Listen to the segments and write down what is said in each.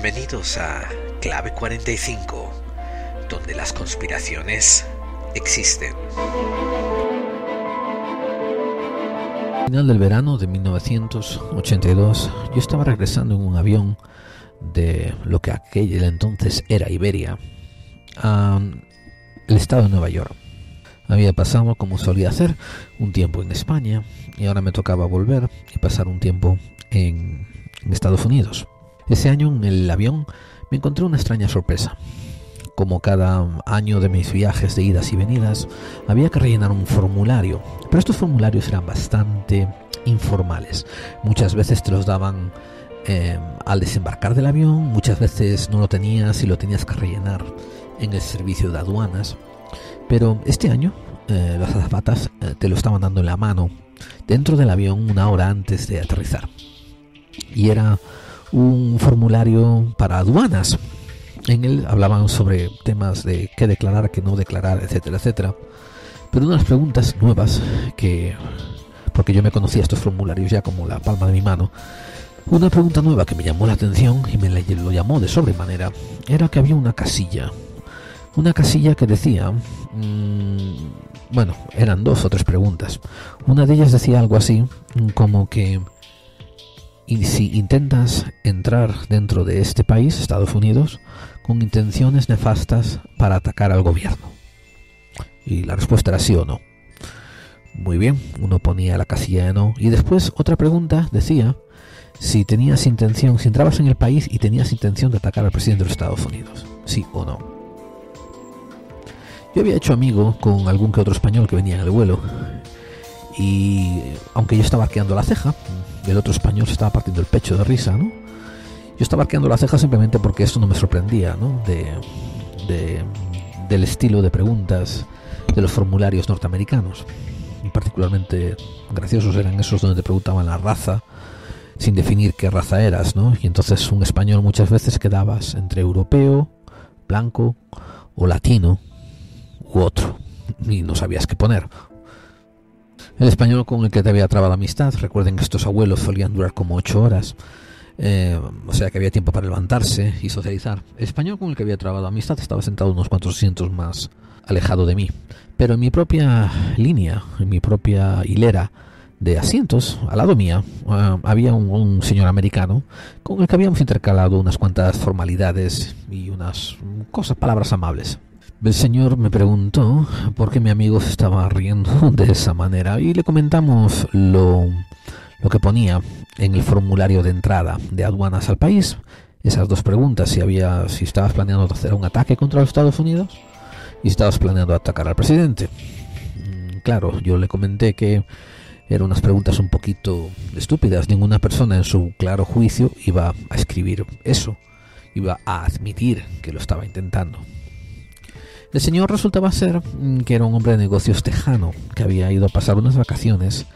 Bienvenidos a Clave 45, donde las conspiraciones existen. final del verano de 1982, yo estaba regresando en un avión de lo que aquel entonces era Iberia al estado de Nueva York. Había pasado, como solía hacer, un tiempo en España y ahora me tocaba volver y pasar un tiempo en, en Estados Unidos. Ese año en el avión me encontré una extraña sorpresa. Como cada año de mis viajes de idas y venidas, había que rellenar un formulario, pero estos formularios eran bastante informales. Muchas veces te los daban eh, al desembarcar del avión, muchas veces no lo tenías y lo tenías que rellenar en el servicio de aduanas. Pero este año eh, las azafatas eh, te lo estaban dando en la mano dentro del avión una hora antes de aterrizar. Y era un formulario para aduanas. En él hablaban sobre temas de qué declarar, qué no declarar, etcétera, etcétera. Pero unas preguntas nuevas que, porque yo me conocía estos formularios ya como la palma de mi mano, una pregunta nueva que me llamó la atención y me lo llamó de sobremanera era que había una casilla. Una casilla que decía, mm, bueno, eran dos o tres preguntas. Una de ellas decía algo así como que y si intentas entrar dentro de este país, Estados Unidos, con intenciones nefastas para atacar al gobierno. Y la respuesta era sí o no. Muy bien, uno ponía la casilla de no. Y después otra pregunta decía si tenías intención, si entrabas en el país y tenías intención de atacar al presidente de los Estados Unidos. Sí o no. Yo había hecho amigo con algún que otro español que venía en el vuelo. Y aunque yo estaba arqueando la ceja, y el otro español se estaba partiendo el pecho de risa, ¿no? Yo estaba arqueando las cejas simplemente porque esto no me sorprendía, ¿no? De, del estilo de preguntas de los formularios norteamericanos. particularmente graciosos eran esos donde te preguntaban la raza sin definir qué raza eras, ¿no? Y entonces un español muchas veces quedabas entre europeo, blanco o latino u otro y no sabías qué poner. El español con el que te había trabado amistad, recuerden que estos abuelos solían durar como ocho horas, eh, o sea que había tiempo para levantarse y socializar. El español con el que había trabado amistad estaba sentado unos cuantos asientos más alejado de mí, pero en mi propia línea, en mi propia hilera de asientos, al lado mía, eh, había un, señor americano con el que habíamos intercalado unas cuantas formalidades y unas cosas, palabras amables. El señor me preguntó por qué mi amigo se estaba riendo de esa manera y le comentamos lo, que ponía en el formulario de entrada de aduanas al país. Esas dos preguntas, si, había, si estabas planeando hacer un ataque contra los Estados Unidos y si estabas planeando atacar al presidente. Mm, claro, yo le comenté que eran unas preguntas un poquito estúpidas. Ninguna persona en su claro juicio iba a escribir eso, iba a admitir que lo estaba intentando. El señor resultaba ser mm, que era un hombre de negocios tejano que había ido a pasar unas vacaciones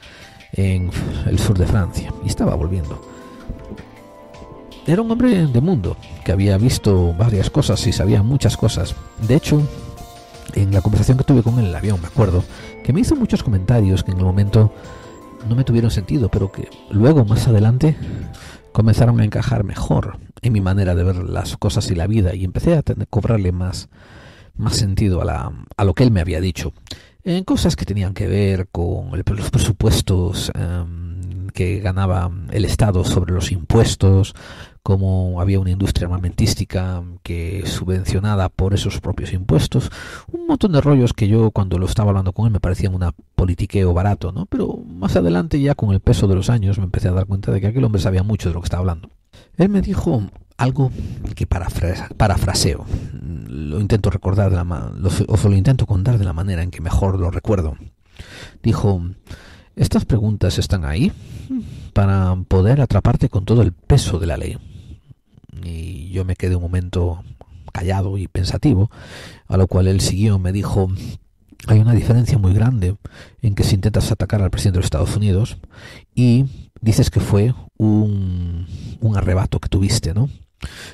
en el sur de Francia y estaba volviendo. Era un hombre de mundo que había visto varias cosas y sabía muchas cosas. De hecho, en la conversación que tuve con él en el avión, me acuerdo, que me hizo muchos comentarios que en el momento no me tuvieron sentido, pero que luego, más adelante, comenzaron a encajar mejor en mi manera de ver las cosas y la vida y empecé a cobrarle más más sentido a, lo que él me había dicho. En cosas que tenían que ver con los presupuestos em, que ganaba el Estado sobre los impuestos, como había una industria armamentística que subvencionada por esos propios impuestos, un montón de rollos que yo cuando lo estaba hablando con él me parecían una politiqueo barato, ¿no? Pero más adelante ya con el peso de los años me empecé a dar cuenta de que aquel hombre sabía mucho de lo que estaba hablando. Él me dijo algo que parafraseo. Lo intento recordar de la lo, lo intento contar de la manera en que mejor lo recuerdo. Dijo, estas preguntas están ahí para poder atraparte con todo el peso de la ley. Y yo me quedé un momento callado y pensativo, a lo cual él siguió, me dijo, hay una diferencia muy grande en que si intentas atacar al presidente de los Estados Unidos y dices que fue un, un arrebato que tuviste, ¿no?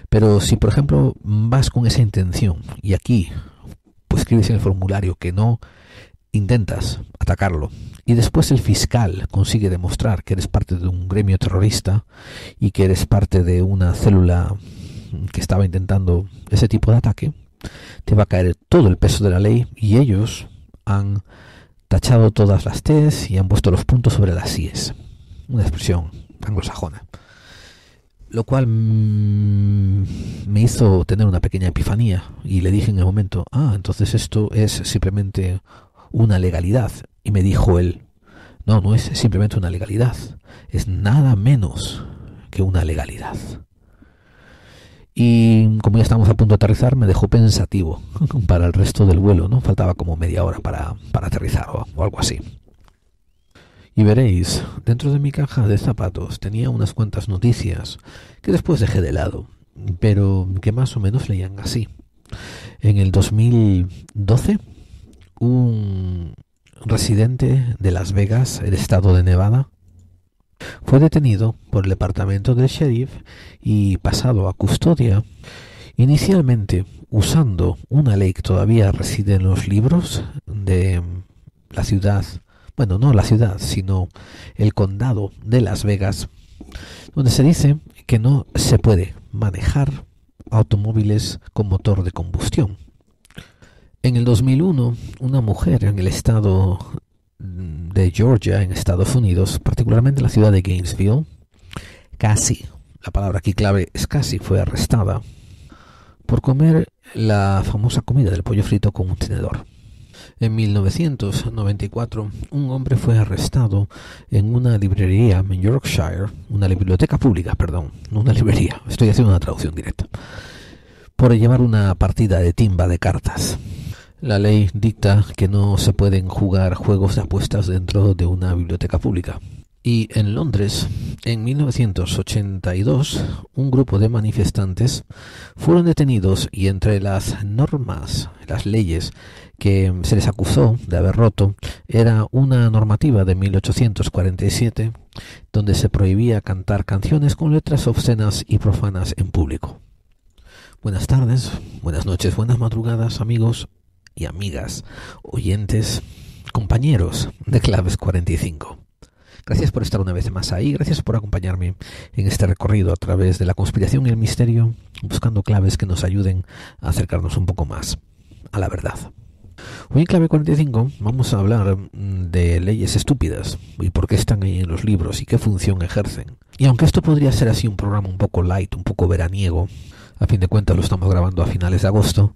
Pero si, por ejemplo, vas con esa intención y aquí pues, escribes en el formulario que no intentas atacarlo y después el fiscal consigue demostrar que eres parte de un gremio terrorista y que eres parte de una célula que estaba intentando ese tipo de ataque, te va a caer todo el peso de la ley y ellos han tachado todas las T's y han puesto los puntos sobre las I's. Una expresión anglosajona lo cual mm, me hizo tener una pequeña epifanía y le dije en el momento, ah, entonces esto es simplemente una legalidad. Y me dijo él, no, no es simplemente una legalidad, es nada menos que una legalidad. Y como ya estamos a punto de aterrizar, me dejó pensativo para el resto del vuelo, ¿no? Faltaba como media hora para, aterrizar o algo así. Y veréis, dentro de mi caja de zapatos tenía unas cuantas noticias que después dejé de lado, pero que más o menos leían así. En el 2012, un residente de Las Vegas, el estado de Nevada, fue detenido por el departamento del sheriff y pasado a custodia, inicialmente usando una ley que todavía reside en los libros de la ciudad bueno, no la ciudad, sino el condado de Las Vegas, donde se dice que no se puede manejar automóviles con motor de combustión. En el 2001, una mujer en el estado de Georgia, en Estados Unidos, particularmente en la ciudad de Gainesville, casi, la palabra aquí clave es casi, fue arrestada por comer la famosa comida del pollo frito con un tenedor. En 1994, un hombre fue arrestado en una librería en Yorkshire, una biblioteca pública, perdón, no una librería, estoy haciendo una traducción directa, por llevar una partida de timba de cartas. La ley dicta que no se pueden jugar juegos de apuestas dentro de una biblioteca pública. Y en Londres, en 1982, un grupo de manifestantes fueron detenidos y entre las normas, las leyes que se les acusó de haber roto era una normativa de 1847 donde se prohibía cantar canciones con letras obscenas y profanas en público. Buenas tardes, buenas noches, buenas madrugadas amigos y amigas, oyentes, compañeros de Claves 45. Gracias por estar una vez más ahí, gracias por acompañarme en este recorrido a través de la conspiración y el misterio, buscando claves que nos ayuden a acercarnos un poco más a la verdad. Hoy en clave 45 vamos a hablar mm, de leyes estúpidas y por qué están ahí en los libros y qué función ejercen. Y aunque esto podría ser así un programa un poco light, un poco veraniego, a fin de cuentas lo estamos grabando a finales de agosto,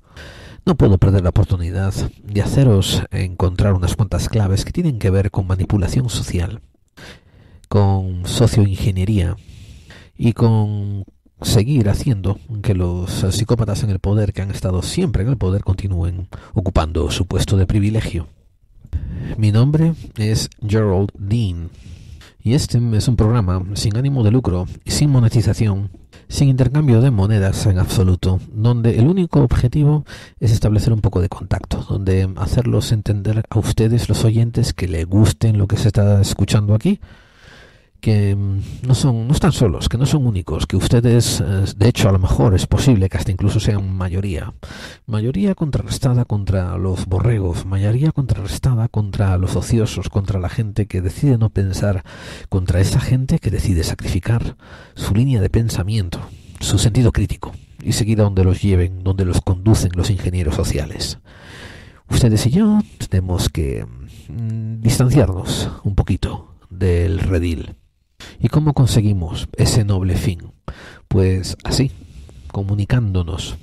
no puedo perder la oportunidad de haceros encontrar unas cuantas claves que tienen que ver con manipulación social, con socioingeniería y con seguir haciendo que los psicópatas en el poder, que han estado siempre en el poder, continúen ocupando su puesto de privilegio. Mi nombre es Gerald Dean y este es un programa sin ánimo de lucro, sin monetización, sin intercambio de monedas en absoluto, donde el único objetivo es establecer un poco de contacto, donde hacerlos entender a ustedes, los oyentes, que les gusten lo que se está escuchando aquí que mm, no son no están solos, que no son únicos, que ustedes, eh, de hecho, a lo mejor es posible que hasta incluso sean mayoría, mayoría contrarrestada contra los borregos, mayoría contrarrestada contra los ociosos, contra la gente que decide no pensar, contra esa gente que decide sacrificar su línea de pensamiento, su sentido crítico y seguir a donde los lleven, donde los conducen los ingenieros sociales. Ustedes y yo tenemos que mm, distanciarnos un poquito del redil ¿Y cómo conseguimos ese noble fin? Pues así, comunicándonos.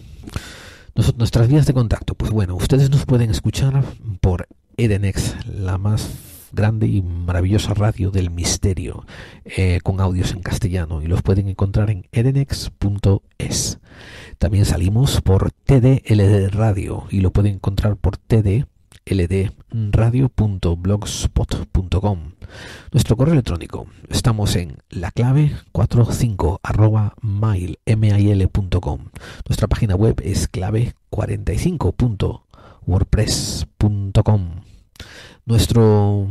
nuestras vías de contacto, pues bueno, ustedes nos pueden escuchar por Edenex, la más grande y maravillosa radio del misterio, eh, con audios en castellano, y los pueden encontrar en edenex.es. También salimos por TDLD Radio y lo pueden encontrar por tdldradio.blogspot.com. Nuestro correo electrónico. Estamos en la clave 45 arroba mail, Nuestra página web es clave45.wordpress.com. Nuestro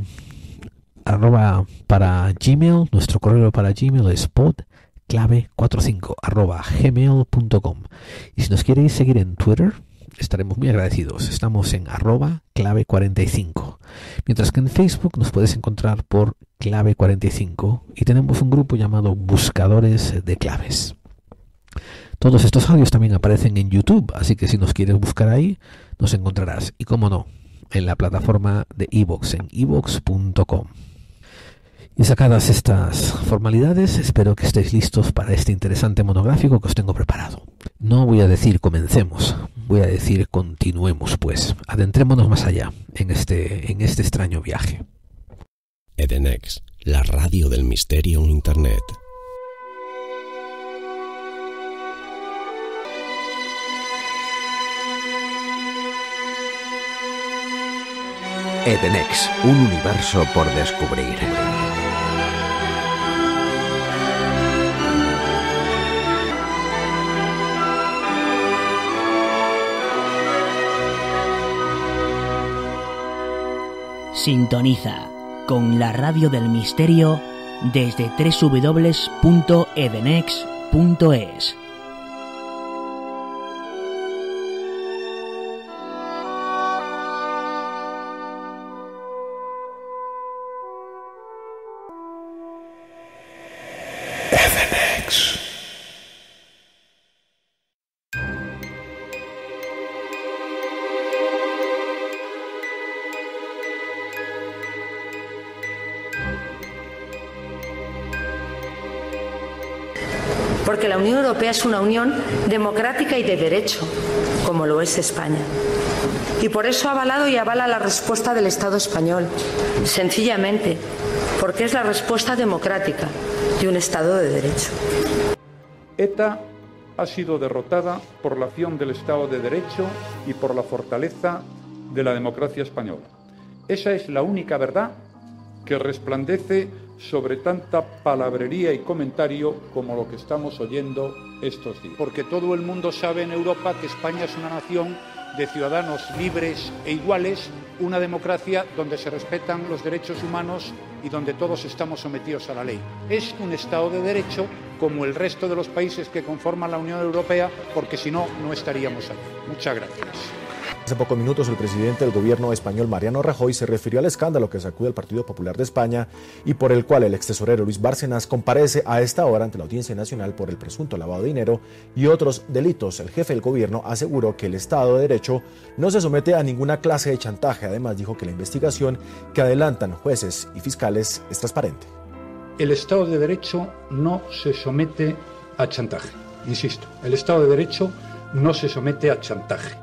arroba para Gmail, nuestro correo para Gmail es pod clave45 arroba gmail.com. Y si nos quieres seguir en Twitter, estaremos muy agradecidos. Estamos en arroba clave45. Mientras que en Facebook nos puedes encontrar por clave45 y tenemos un grupo llamado Buscadores de Claves. Todos estos audios también aparecen en YouTube, así que si nos quieres buscar ahí, nos encontrarás. Y como no, en la plataforma de Evox, en evox.com. Y sacadas estas formalidades, espero que estéis listos para este interesante monográfico que os tengo preparado. No voy a decir comencemos, voy a decir continuemos pues. Adentrémonos más allá en este, en este extraño viaje. Edenex, la radio del misterio en Internet. Edenex, un universo por descubrir. Sintoniza con la radio del misterio desde www.edenex.es. es una unión democrática y de derecho, como lo es España. Y por eso ha avalado y avala la respuesta del Estado español, sencillamente, porque es la respuesta democrática de un Estado de derecho. ETA ha sido derrotada por la acción del Estado de Derecho y por la fortaleza de la democracia española. Esa es la única verdad que resplandece sobre tanta palabrería y comentario como lo que estamos oyendo estos días. Porque todo el mundo sabe en Europa que España es una nación de ciudadanos libres e iguales, una democracia donde se respetan los derechos humanos y donde todos estamos sometidos a la ley. Es un Estado de Derecho como el resto de los países que conforman la Unión Europea, porque si no, no estaríamos aquí. Muchas gracias. Hace pocos minutos el presidente del gobierno español Mariano Rajoy se refirió al escándalo que sacude al Partido Popular de España y por el cual el excesorero Luis Bárcenas comparece a esta hora ante la Audiencia Nacional por el presunto lavado de dinero y otros delitos. El jefe del gobierno aseguró que el Estado de Derecho no se somete a ninguna clase de chantaje. Además dijo que la investigación que adelantan jueces y fiscales es transparente. El Estado de Derecho no se somete a chantaje. Insisto, el Estado de Derecho no se somete a chantaje.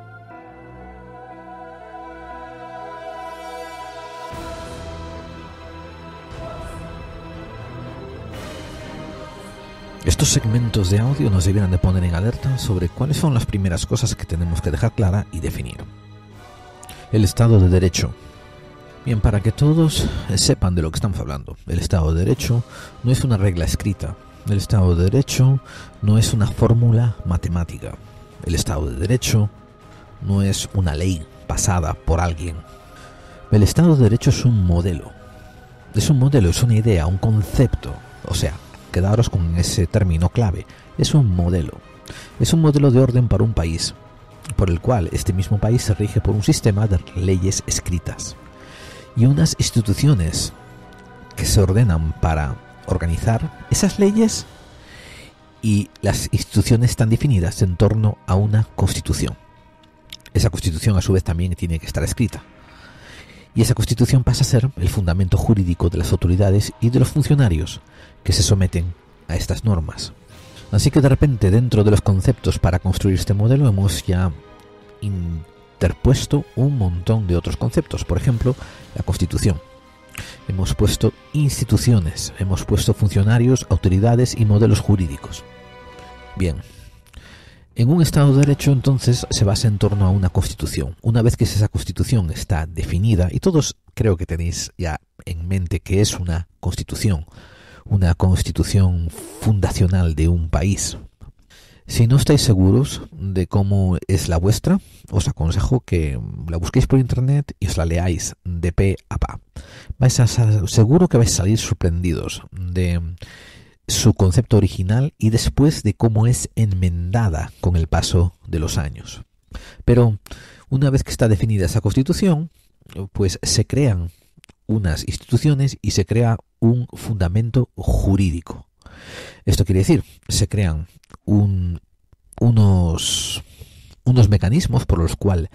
Estos segmentos de audio nos debieran de poner en alerta sobre cuáles son las primeras cosas que tenemos que dejar clara y definir. El Estado de Derecho. Bien, para que todos sepan de lo que estamos hablando, el Estado de Derecho no es una regla escrita, el Estado de Derecho no es una fórmula matemática, el Estado de Derecho no es una ley pasada por alguien. El Estado de Derecho es un modelo, es un modelo, es una idea, un concepto, o sea, quedaros con ese término clave, es un modelo. Es un modelo de orden para un país, por el cual este mismo país se rige por un sistema de leyes escritas y unas instituciones que se ordenan para organizar esas leyes y las instituciones están definidas en torno a una constitución. Esa constitución a su vez también tiene que estar escrita. Y esa constitución pasa a ser el fundamento jurídico de las autoridades y de los funcionarios que se someten a estas normas. Así que de repente dentro de los conceptos para construir este modelo hemos ya interpuesto un montón de otros conceptos, por ejemplo, la Constitución. Hemos puesto instituciones, hemos puesto funcionarios, autoridades y modelos jurídicos. Bien, en un Estado de Derecho entonces se basa en torno a una constitución. Una vez que esa constitución está definida, y todos creo que tenéis ya en mente que es una constitución, una constitución fundacional de un país. Si no estáis seguros de cómo es la vuestra, os aconsejo que la busquéis por internet y os la leáis de pe a pa. Vais seguro que vais a salir sorprendidos de su concepto original y después de cómo es enmendada con el paso de los años. Pero una vez que está definida esa constitución, pues se crean unas instituciones y se crea un fundamento jurídico. Esto quiere decir, se crean unos, unos mecanismos por los, cual,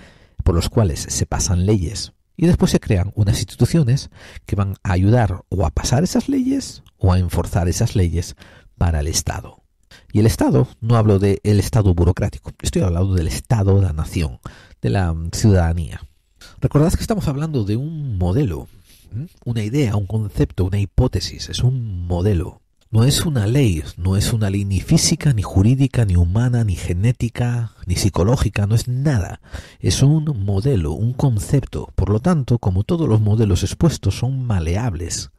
por los cuales se pasan leyes y después se crean unas instituciones que van a ayudar o a pasar esas leyes o a enforzar esas leyes para el Estado. Y el Estado, no hablo del Estado burocrático, estoy hablando del Estado, de la nación, de la ciudadanía. Recordad que estamos hablando de un modelo ¿Mm? una idea, un concepto, una hipótesis, es un modelo. No es una ley, no es una ley ni física, ni jurídica, ni humana, ni genética, ni psicológica, no es nada. Es un modelo, un concepto. Por lo tanto, como todos los modelos expuestos son maleables.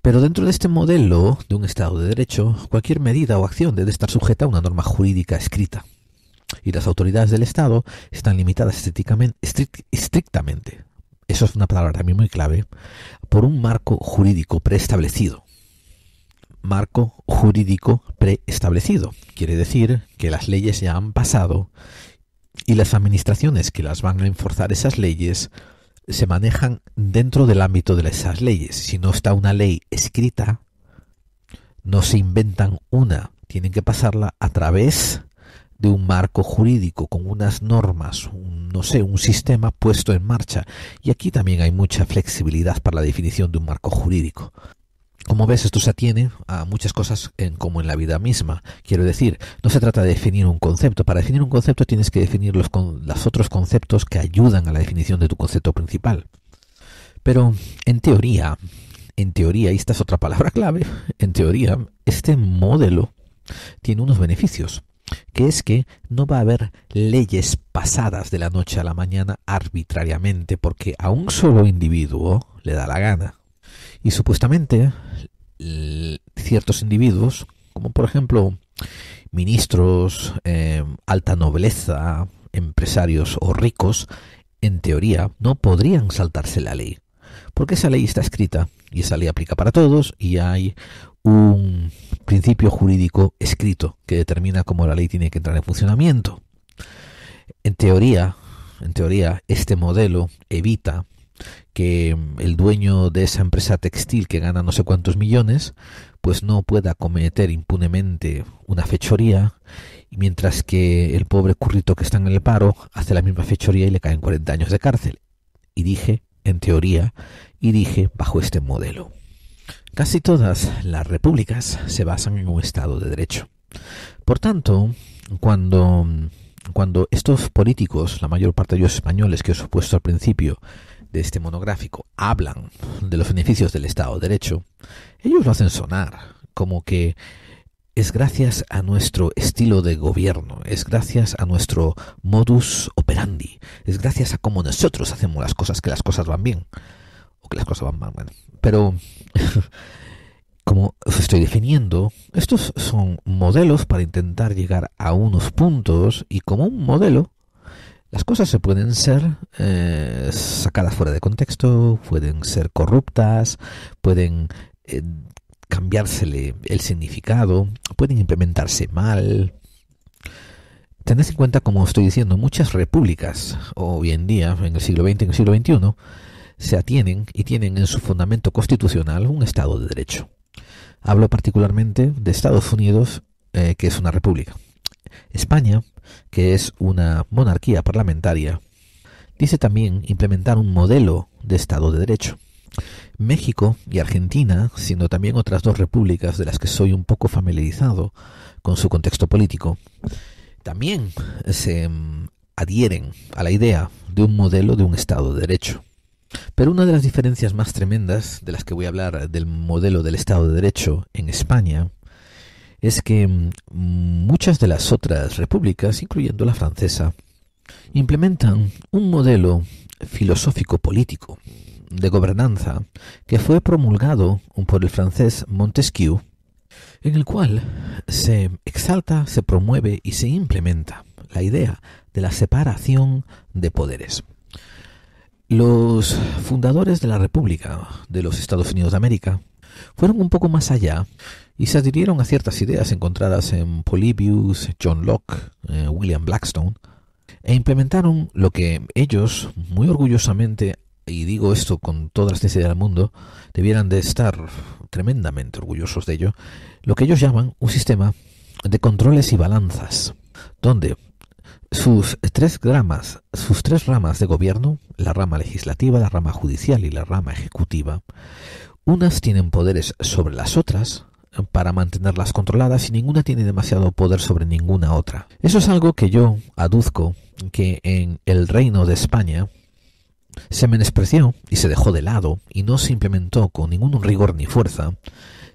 Pero dentro de este modelo de un Estado de Derecho, cualquier medida o acción debe estar sujeta a una norma jurídica escrita. Y las autoridades del Estado están limitadas estrictamente eso es una palabra también muy clave, por un marco jurídico preestablecido. Marco jurídico preestablecido. Quiere decir que las leyes ya han pasado y las administraciones que las van a enforzar esas leyes se manejan dentro del ámbito de esas leyes. Si no está una ley escrita, no se inventan una, tienen que pasarla a través de un marco jurídico, con unas normas, no sé, un sistema puesto en marcha. Y aquí también hay mucha flexibilidad para la definición de un marco jurídico. Como ves, esto se atiene a muchas cosas en, como en la vida misma. Quiero decir, no se trata de definir un concepto. Para definir un concepto tienes que definir con, los otros conceptos que ayudan a la definición de tu concepto principal. Pero en teoría, en teoría, y esta es otra palabra clave, en teoría, este modelo tiene unos beneficios que es que no va a haber leyes pasadas de la noche a la mañana arbitrariamente, porque a un solo individuo le da la gana. Y supuestamente ciertos individuos, como por ejemplo ministros, em, alta nobleza, empresarios o ricos, en teoría no podrían saltarse la ley, porque esa ley está escrita y esa ley aplica para todos y hay un principio jurídico escrito que determina cómo la ley tiene que entrar en funcionamiento. En teoría, en teoría, este modelo evita que mm, el dueño de esa empresa textil que gana no sé cuántos millones, pues no pueda cometer impunemente una fechoría, mientras que el pobre currito que está en el paro hace la misma fechoría y le caen 40 años de cárcel. Y dije, en teoría, y dije bajo este modelo. Casi todas las repúblicas se basan en un Estado de Derecho. Por tanto, cuando, cuando estos políticos, la mayor parte de ellos españoles que os he puesto al principio de este monográfico, hablan de los beneficios del Estado de Derecho, ellos lo hacen sonar como que es gracias a nuestro estilo de gobierno, es gracias a nuestro modus operandi, es gracias a cómo nosotros hacemos las cosas que las cosas van bien o que las cosas van mal pero como os estoy definiendo, estos son modelos para intentar llegar a unos puntos y como un modelo, las cosas se pueden ser eh, sacadas fuera de contexto, pueden ser corruptas, pueden eh, cambiársele el significado, pueden implementarse mal, Tened en cuenta, como estoy diciendo, muchas repúblicas hoy en día, en el siglo XX, en el siglo XXI, se atienen y tienen en su fundamento constitucional un Estado de Derecho. Hablo particularmente de Estados Unidos, eh, que es una república. España, que es una monarquía parlamentaria, dice también implementar un modelo de Estado de Derecho. México y Argentina, siendo también otras dos repúblicas de las que soy un poco familiarizado con su contexto político, también se mm, adhieren a la idea de un modelo de un Estado de Derecho. Pero una de las diferencias más tremendas de las que voy a hablar del modelo del Estado de Derecho en España es que mm, muchas de las otras repúblicas, incluyendo la francesa, implementan un modelo filosófico-político de gobernanza que fue promulgado por el francés Montesquieu, en el cual se exalta, se promueve y se implementa la idea de la separación de poderes. Los fundadores de la República de los Estados Unidos de América fueron un poco más allá y se adhirieron a ciertas ideas encontradas en Polybius, John Locke, eh, William Blackstone, e implementaron lo que ellos, muy orgullosamente, y digo esto con toda la sinceridad del mundo, debieran de estar tremendamente orgullosos de ello, lo que ellos llaman un sistema de controles y balanzas, donde sus tres ramas, sus tres ramas de gobierno, la rama legislativa, la rama judicial y la rama ejecutiva, unas tienen poderes sobre las otras, eh, para mantenerlas controladas y ninguna tiene demasiado poder sobre ninguna otra. Eso es algo que yo aduzco que en el reino de España se menospreció y se dejó de lado y no se implementó con ningún rigor ni fuerza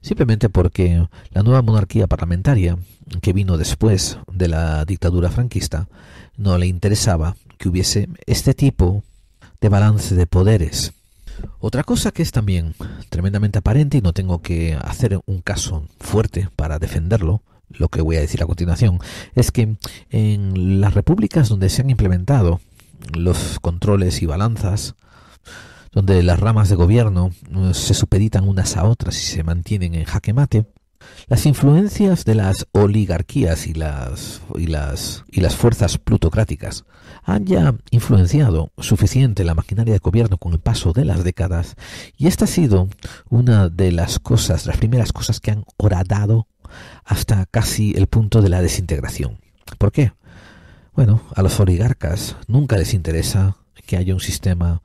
simplemente porque la nueva monarquía parlamentaria, que vino después de la dictadura franquista, no le interesaba que hubiese este tipo de balance de poderes. Otra cosa que es también tremendamente aparente y no tengo que hacer un caso fuerte para defenderlo, lo que voy a decir a continuación, es que en las repúblicas donde se han implementado los controles y balanzas, donde las ramas de gobierno eh, se supeditan unas a otras y se mantienen en jaque mate, las influencias de las oligarquías y las, y las, y las fuerzas plutocráticas han ya influenciado suficiente la maquinaria de gobierno con el paso de las décadas y esta ha sido una de las cosas, las primeras cosas que han horadado hasta casi el punto de la desintegración. ¿Por qué? Bueno, a los oligarcas nunca les interesa que haya un sistema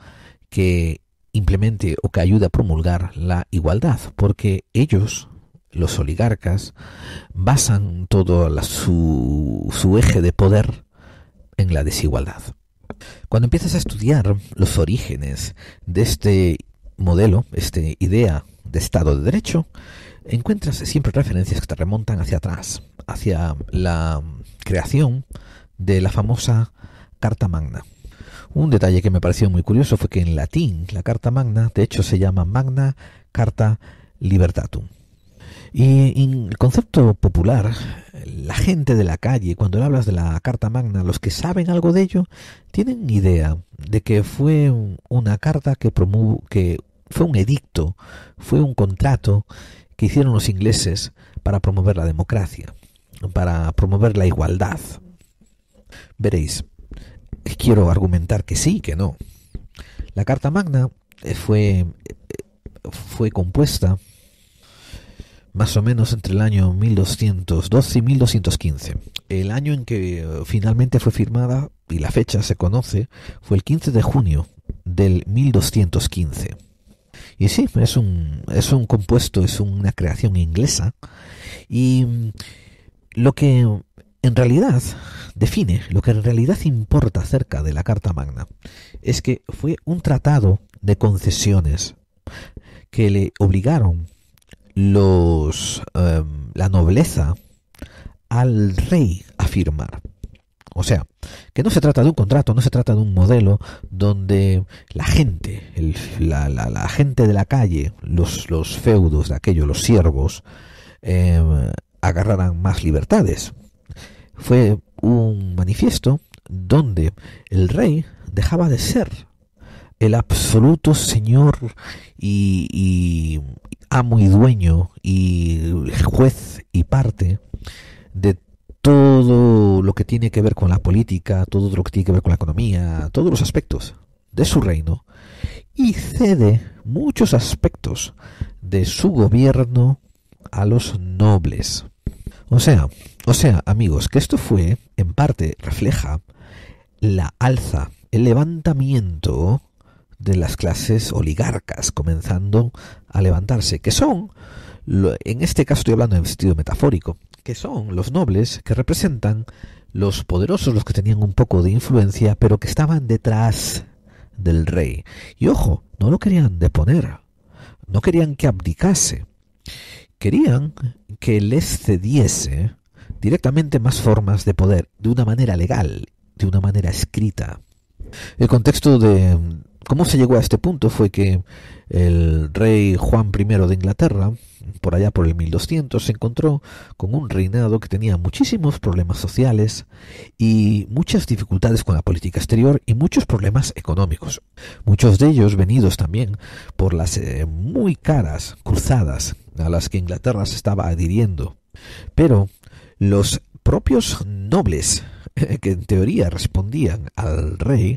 que implemente o que ayuda a promulgar la igualdad, porque ellos, los oligarcas, basan todo su, su eje de poder en la desigualdad. Cuando empiezas a estudiar los orígenes de este modelo, esta idea de Estado de Derecho, encuentras siempre referencias que te remontan hacia atrás, hacia la creación de la famosa Carta Magna, un detalle que me pareció muy curioso fue que en latín la Carta Magna, de hecho, se llama Magna Carta Libertatum. Y en el concepto popular, la gente de la calle, cuando hablas de la Carta Magna, los que saben algo de ello, tienen idea de que fue una carta que que fue un edicto, fue un contrato que hicieron los ingleses para promover la democracia, para promover la igualdad. Veréis, eh, quiero argumentar que sí, que no. La Carta Magna eh, fue, eh, fue compuesta más o menos entre el año 1212 y 1215. El año en que finalmente fue firmada y la fecha se conoce fue el 15 de junio del 1215. Y sí, es un, es un compuesto, es una creación inglesa. Y mm, lo que en realidad define lo que en realidad importa acerca de la Carta Magna. Es que fue un tratado de concesiones que le obligaron los, em, la nobleza al rey a firmar. O sea, que no se trata de un contrato, no se trata de un modelo donde la gente, la, gente de la calle, los, los feudos de aquellos, los siervos, em, agarraran más libertades. Fue un manifiesto donde el rey dejaba de ser el absoluto señor y, amo y dueño y juez y parte de todo lo que tiene que ver con la política, todo lo que tiene que ver con la economía, todos los aspectos de su reino y cede muchos aspectos de su gobierno a los nobles. O sea, o sea, amigos, que esto fue, en parte, refleja la alza, el levantamiento de las clases oligarcas comenzando a levantarse, que son, en este caso estoy hablando en sentido metafórico, que son los nobles que representan los poderosos, los que tenían un poco de influencia, pero que estaban detrás del rey. Y ojo, no lo querían deponer, no querían que abdicase querían que les cediese directamente más formas de poder, de una manera legal, de una manera escrita. El contexto de mm, cómo se llegó a este punto fue que el rey Juan I de Inglaterra, por allá por el 1200, se encontró con un reinado que tenía muchísimos problemas sociales y muchas dificultades con la política exterior y muchos problemas económicos. Muchos de ellos venidos también por las eh, muy caras cruzadas a las que Inglaterra se estaba adhiriendo. Pero los propios nobles, eh, que en teoría respondían al rey,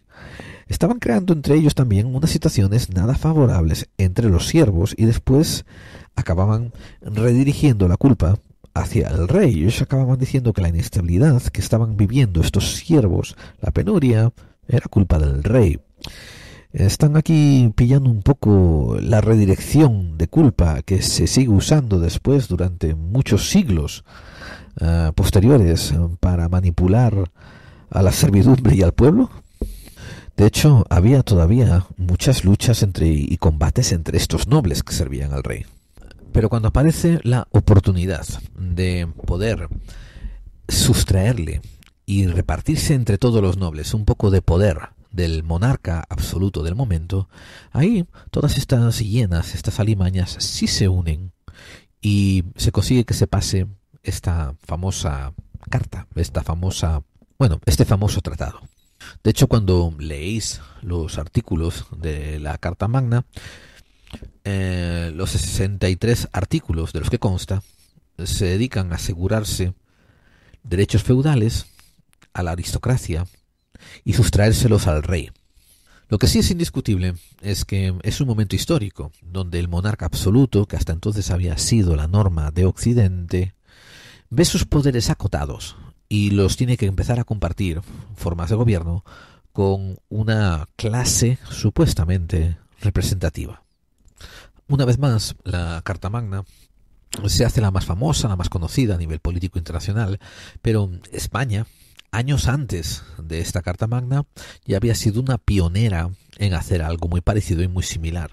estaban creando entre ellos también unas situaciones nada favorables entre los siervos y después acababan redirigiendo la culpa hacia el rey. Ellos acababan diciendo que la inestabilidad que estaban viviendo estos siervos, la penuria, era culpa del rey están aquí pillando un poco la redirección de culpa que se sigue usando después durante muchos siglos eh, posteriores para manipular a la servidumbre y al pueblo. De hecho, había todavía muchas luchas entre, y combates entre estos nobles que servían al rey. Pero cuando aparece la oportunidad de poder sustraerle y repartirse entre todos los nobles un poco de poder del monarca absoluto del momento, ahí todas estas hienas, estas alimañas sí se unen y se consigue que se pase esta famosa carta, esta famosa, bueno, este famoso tratado. De hecho, cuando leéis los artículos de la Carta Magna, eh, los 63 artículos de los que consta se dedican a asegurarse derechos feudales a la aristocracia y sustraérselos al rey. Lo que sí es indiscutible es que es un momento histórico, donde el monarca absoluto, que hasta entonces había sido la norma de Occidente, ve sus poderes acotados y los tiene que empezar a compartir, formas de gobierno, con una clase supuestamente representativa. Una vez más, la Carta Magna se hace la más famosa, la más conocida a nivel político internacional, pero España, años antes de esta Carta Magna, ya había sido una pionera en hacer algo muy parecido y muy similar.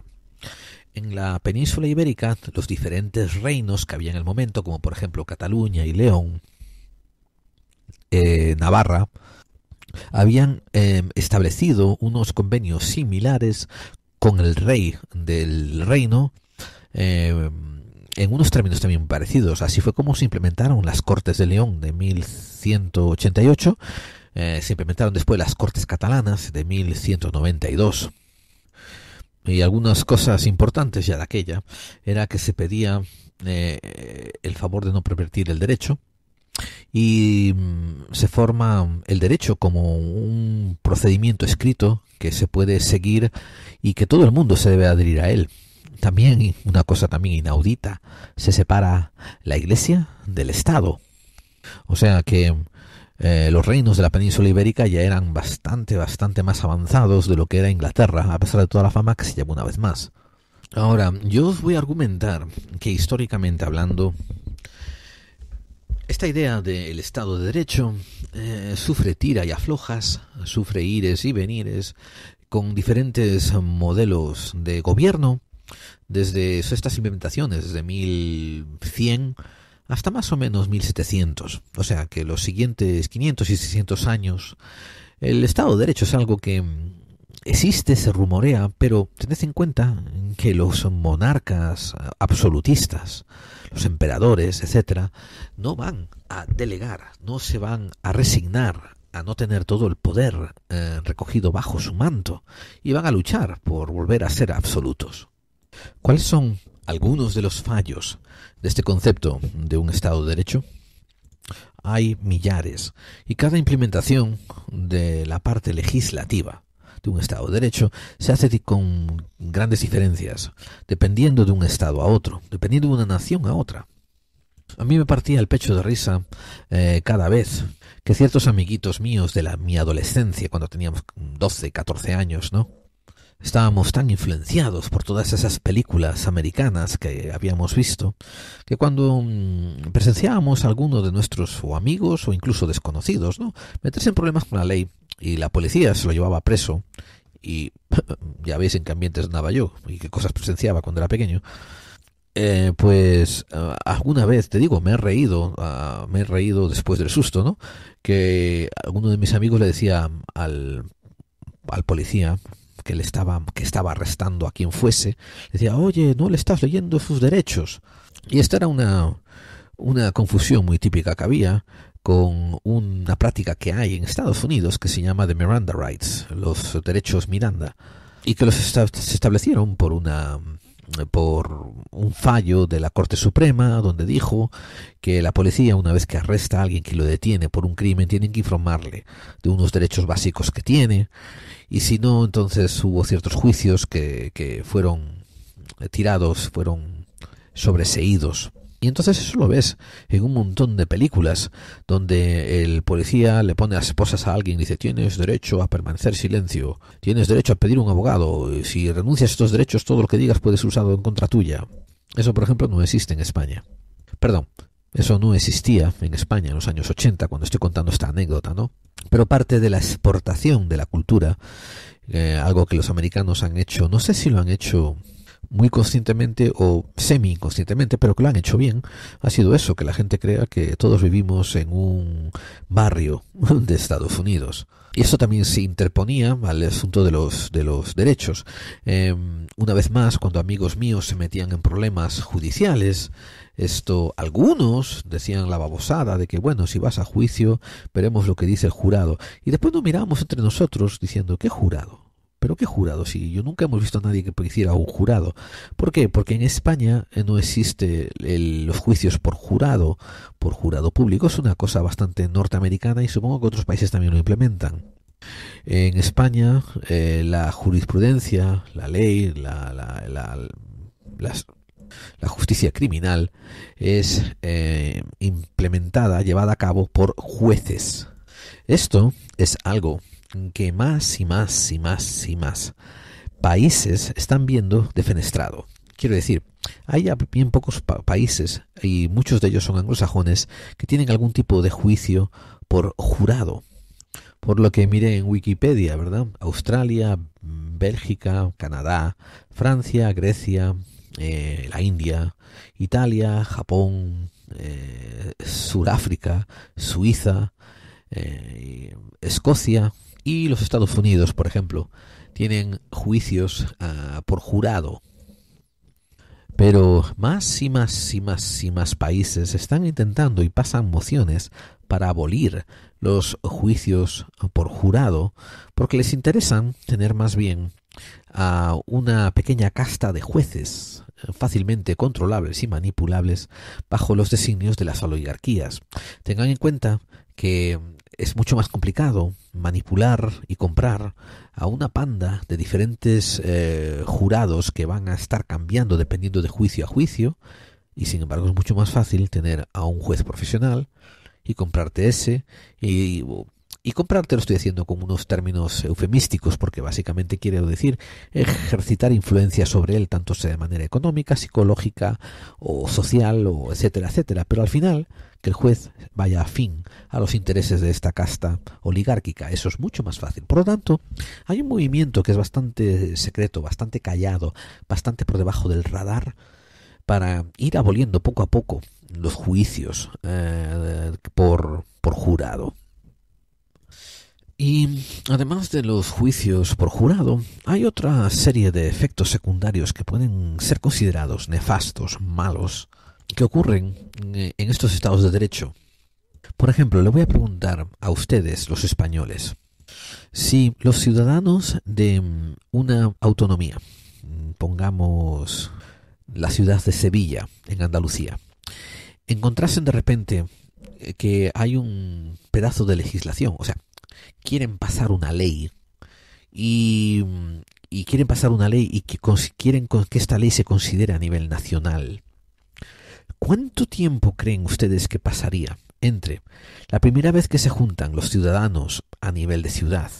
En la península ibérica, los diferentes reinos que había en el momento, como por ejemplo Cataluña y León, eh, Navarra, habían em, establecido unos convenios similares con el rey del reino em, en unos términos también parecidos. Así fue como se implementaron las Cortes de León de 1188, eh, se implementaron después las Cortes catalanas de 1192. Y algunas cosas importantes ya de aquella era que se pedía eh, el favor de no pervertir el derecho, y mm, se forma el derecho como un procedimiento escrito que se puede seguir y que todo el mundo se debe adherir a él también una cosa también inaudita, se separa la iglesia del Estado. O sea que eh, los reinos de la península ibérica ya eran bastante, bastante más avanzados de lo que era Inglaterra, a pesar de toda la fama que se llevó una vez más. Ahora, yo os voy a argumentar que históricamente hablando, esta idea del Estado de Derecho eh, sufre tira y aflojas, sufre ires y venires con diferentes modelos de gobierno desde estas implementaciones, desde 1100 hasta más o menos 1700. O sea que los siguientes 500 y 600 años, el Estado de Derecho es algo que mm, existe, se rumorea, pero tened en cuenta que los monarcas eh, absolutistas, los emperadores, etcétera, no van a delegar, no se van a resignar a no tener todo el poder eh, recogido bajo su manto y van a luchar por volver a ser absolutos. ¿Cuáles son algunos de los fallos de este concepto de un Estado de Derecho? Hay millares y cada implementación de la parte legislativa de un Estado de Derecho se hace con grandes diferencias, dependiendo de un Estado a otro, dependiendo de una nación a otra. A mí me partía el pecho de risa eh, cada vez que ciertos amiguitos míos de la, mi adolescencia, cuando teníamos 12, 14 años, ¿no? Estábamos tan influenciados por todas esas películas americanas que habíamos visto, que cuando mm, presenciábamos a alguno de nuestros o amigos o incluso desconocidos, ¿no? meterse en problemas con la ley y la policía se lo llevaba preso, y ya veis en qué ambientes andaba yo y qué cosas presenciaba cuando era pequeño, eh, pues eh, alguna vez, te digo, me he reído, ah, me he reído después del susto, ¿no? Que alguno de mis amigos le decía al, al policía, que le estaba, que estaba arrestando a quien fuese, decía, oye, no le estás leyendo sus derechos. Y esta era una, una confusión muy típica que había con una práctica que hay en Estados Unidos que se llama The Miranda Rights, los derechos Miranda, y que los se establecieron por una por un fallo de la Corte Suprema donde dijo que la policía una vez que arresta a alguien que lo detiene por un crimen tienen que informarle de unos derechos básicos que tiene y si no, entonces hubo ciertos juicios que, fueron tirados, fueron sobreseídos. Y entonces eso lo ves en un montón de películas donde el policía le pone las esposas a alguien y dice tienes derecho a permanecer silencio, tienes derecho a pedir un abogado, si renuncias a estos derechos todo lo que digas puede ser usado en contra tuya. Eso por ejemplo no existe en España. Perdón, eso no existía en España en los años 80, cuando estoy contando esta anécdota, ¿no? Pero parte de la exportación de la cultura, eh, algo que los americanos han hecho, no sé si lo han hecho muy conscientemente o semi inconscientemente, pero que lo han hecho bien, ha sido eso, que la gente crea que todos vivimos en un barrio de Estados Unidos. Y eso también se interponía al asunto de los, de los derechos. Em, una vez más, cuando amigos míos se metían en problemas judiciales, esto, algunos decían la babosada de que, bueno, si vas a juicio, veremos lo que dice el jurado. Y después nos miramos entre nosotros diciendo, ¿qué jurado? ¿Pero qué jurado? Si yo nunca hemos visto a nadie que hiciera un jurado. ¿Por qué? Porque en España eh, no existe los juicios por jurado, por jurado público. Es una cosa bastante norteamericana y supongo que otros países también lo implementan. En España, eh, la jurisprudencia, la ley, la, las la justicia criminal es eh, implementada, llevada a cabo por jueces. Esto es algo que más y más y más y más países están viendo defenestrado. Quiero decir, hay bien pocos países, y muchos de ellos son anglosajones, que tienen algún tipo de juicio por jurado. Por lo que miré en Wikipedia, ¿verdad? Australia, Bélgica, Canadá, Francia, Grecia, eh, la India, Italia, Japón, eh, Sudáfrica, Suiza, eh, Escocia y los Estados Unidos, por ejemplo, tienen juicios ah, por jurado. Pero más y más y más y más países están intentando y pasan mociones para abolir los juicios ah, por jurado porque les interesan tener más bien a ah, una pequeña casta de jueces fácilmente controlables y manipulables bajo los designios de las oligarquías. Tengan en cuenta que es mucho más complicado manipular y comprar a una panda de diferentes eh, jurados que van a estar cambiando dependiendo de juicio a juicio y sin embargo es mucho más fácil tener a un juez profesional y comprarte ese y y comprarte lo estoy haciendo con unos términos eufemísticos porque básicamente quiere decir ejercitar influencia sobre él, tanto sea de manera económica, psicológica o social, o etcétera, etcétera. Pero al final, que el juez vaya a fin a los intereses de esta casta oligárquica. Eso es mucho más fácil. Por lo tanto, hay un movimiento que es bastante secreto, bastante callado, bastante por debajo del radar para ir aboliendo poco a poco los juicios eh, por, por jurado. Y además de los juicios por jurado, hay otra serie de efectos secundarios que pueden ser considerados nefastos, malos, que ocurren eh, en estos estados de derecho. Por ejemplo, le voy a preguntar a ustedes, los españoles, si los ciudadanos de mm, una autonomía, mm, pongamos la ciudad de Sevilla, en Andalucía, encontrasen de repente eh, que hay un pedazo de legislación, o sea, quieren pasar una ley y, quieren pasar una ley y que quieren que esta ley se considere a nivel nacional. ¿Cuánto tiempo creen ustedes que pasaría entre la primera vez que se juntan los ciudadanos a nivel de ciudad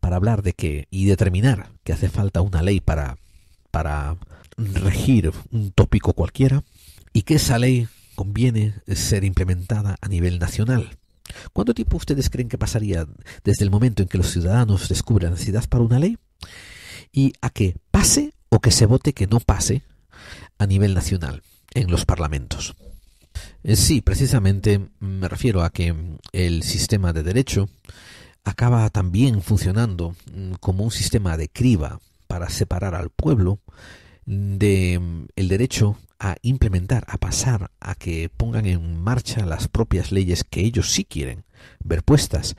para hablar de qué y determinar que hace falta una ley para regir un tópico cualquiera y que esa ley conviene ser implementada a nivel nacional. ¿Cuánto tiempo ustedes creen que pasaría desde el momento en que los ciudadanos descubran necesidad para una ley y a que pase o que se vote que no pase a nivel nacional en los parlamentos? Eh, sí, precisamente me refiero a que mm, el sistema de derecho acaba también funcionando mm, como un sistema de criba para separar al pueblo de mm, el derecho a implementar, a pasar, a que pongan en marcha las propias leyes que ellos sí quieren ver puestas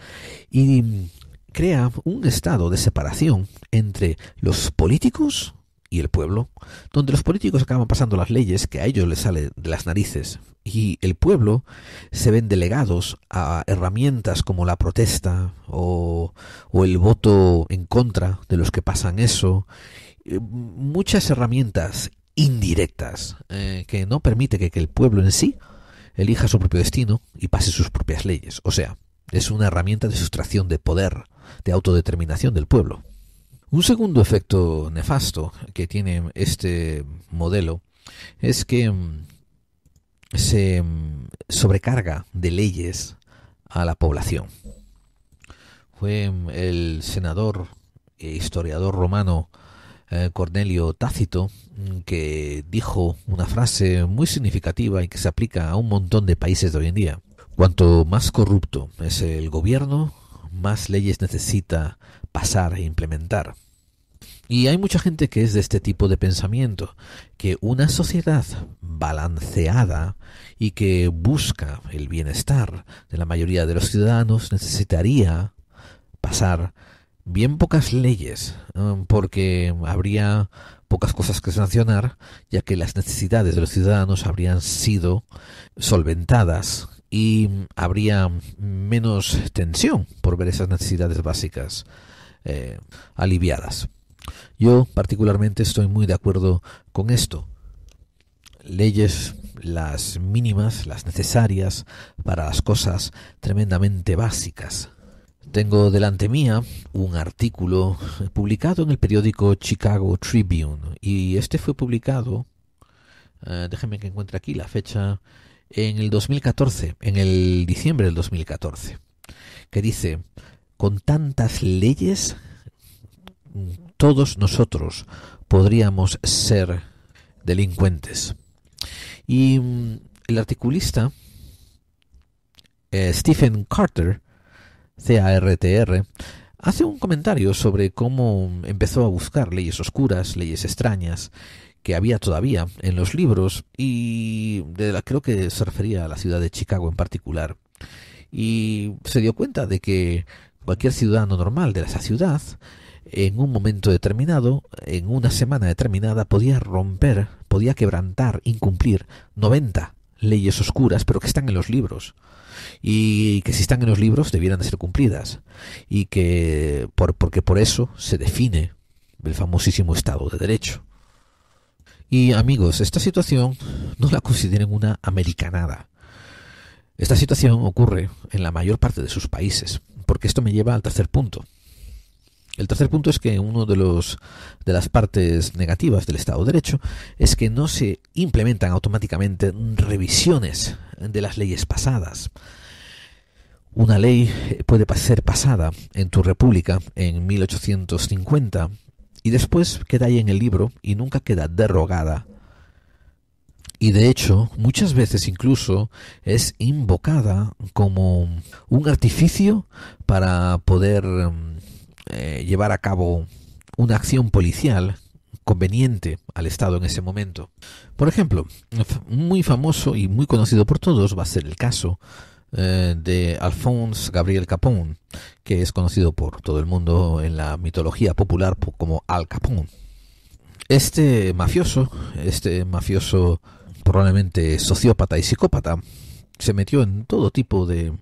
y mm, crea un estado de separación entre los políticos y el pueblo, donde los políticos acaban pasando las leyes que a ellos les sale de las narices y el pueblo se ven delegados a herramientas como la protesta o, o el voto en contra de los que pasan eso eh, muchas herramientas indirectas eh, que no permite que, que, el pueblo en sí elija su propio destino y pase sus propias leyes. O sea, es una herramienta de sustracción de poder, de autodeterminación del pueblo. Un segundo efecto nefasto que tiene este modelo es que mm, se mm, sobrecarga de leyes a la población. Fue mm, el senador e historiador romano eh, Cornelio Tácito, mm, que dijo una frase muy significativa y que se aplica a un montón de países de hoy en día. Cuanto más corrupto es el gobierno, más leyes necesita pasar e implementar. Y hay mucha gente que es de este tipo de pensamiento, que una sociedad balanceada y que busca el bienestar de la mayoría de los ciudadanos necesitaría pasar bien pocas leyes, um, porque habría pocas cosas que sancionar, ya que las necesidades de los ciudadanos habrían sido solventadas y um, habría menos tensión por ver esas necesidades básicas eh, aliviadas. Yo particularmente estoy muy de acuerdo con esto. Leyes las mínimas, las necesarias para las cosas tremendamente básicas tengo delante mía un artículo publicado en el periódico Chicago Tribune y este fue publicado, eh, déjeme déjenme que encuentre aquí la fecha, en el 2014, en el diciembre del 2014, que dice, con tantas leyes, todos nosotros podríamos ser delincuentes. Y mm, el articulista eh, Stephen Carter CARTR, hace un comentario sobre cómo empezó a buscar leyes oscuras, leyes extrañas, que había todavía en los libros y de la, creo que se refería a la ciudad de Chicago en particular. Y se dio cuenta de que cualquier ciudadano normal de esa ciudad, en un momento determinado, en una semana determinada, podía romper, podía quebrantar, incumplir 90 leyes oscuras, pero que están en los libros. Y que si están en los libros debieran de ser cumplidas. Y que por, porque por eso se define el famosísimo Estado de Derecho. Y amigos, esta situación no la consideren una americanada. Esta situación ocurre en la mayor parte de sus países, porque esto me lleva al tercer punto, el tercer punto es que una de, los, de las partes negativas del Estado de Derecho es que no se implementan automáticamente revisiones de las leyes pasadas. Una ley puede ser pasada en tu república en 1850 y después queda ahí en el libro y nunca queda derogada. Y de hecho, muchas veces incluso es invocada como un artificio para poder em, eh, llevar a cabo una acción policial conveniente al Estado en ese momento. Por ejemplo, muy famoso y muy conocido por todos va a ser el caso eh, de Alphonse Gabriel Capón, que es conocido por todo el mundo en la mitología popular como Al Capone. Este mafioso, este mafioso probablemente sociópata y psicópata, se metió en todo tipo de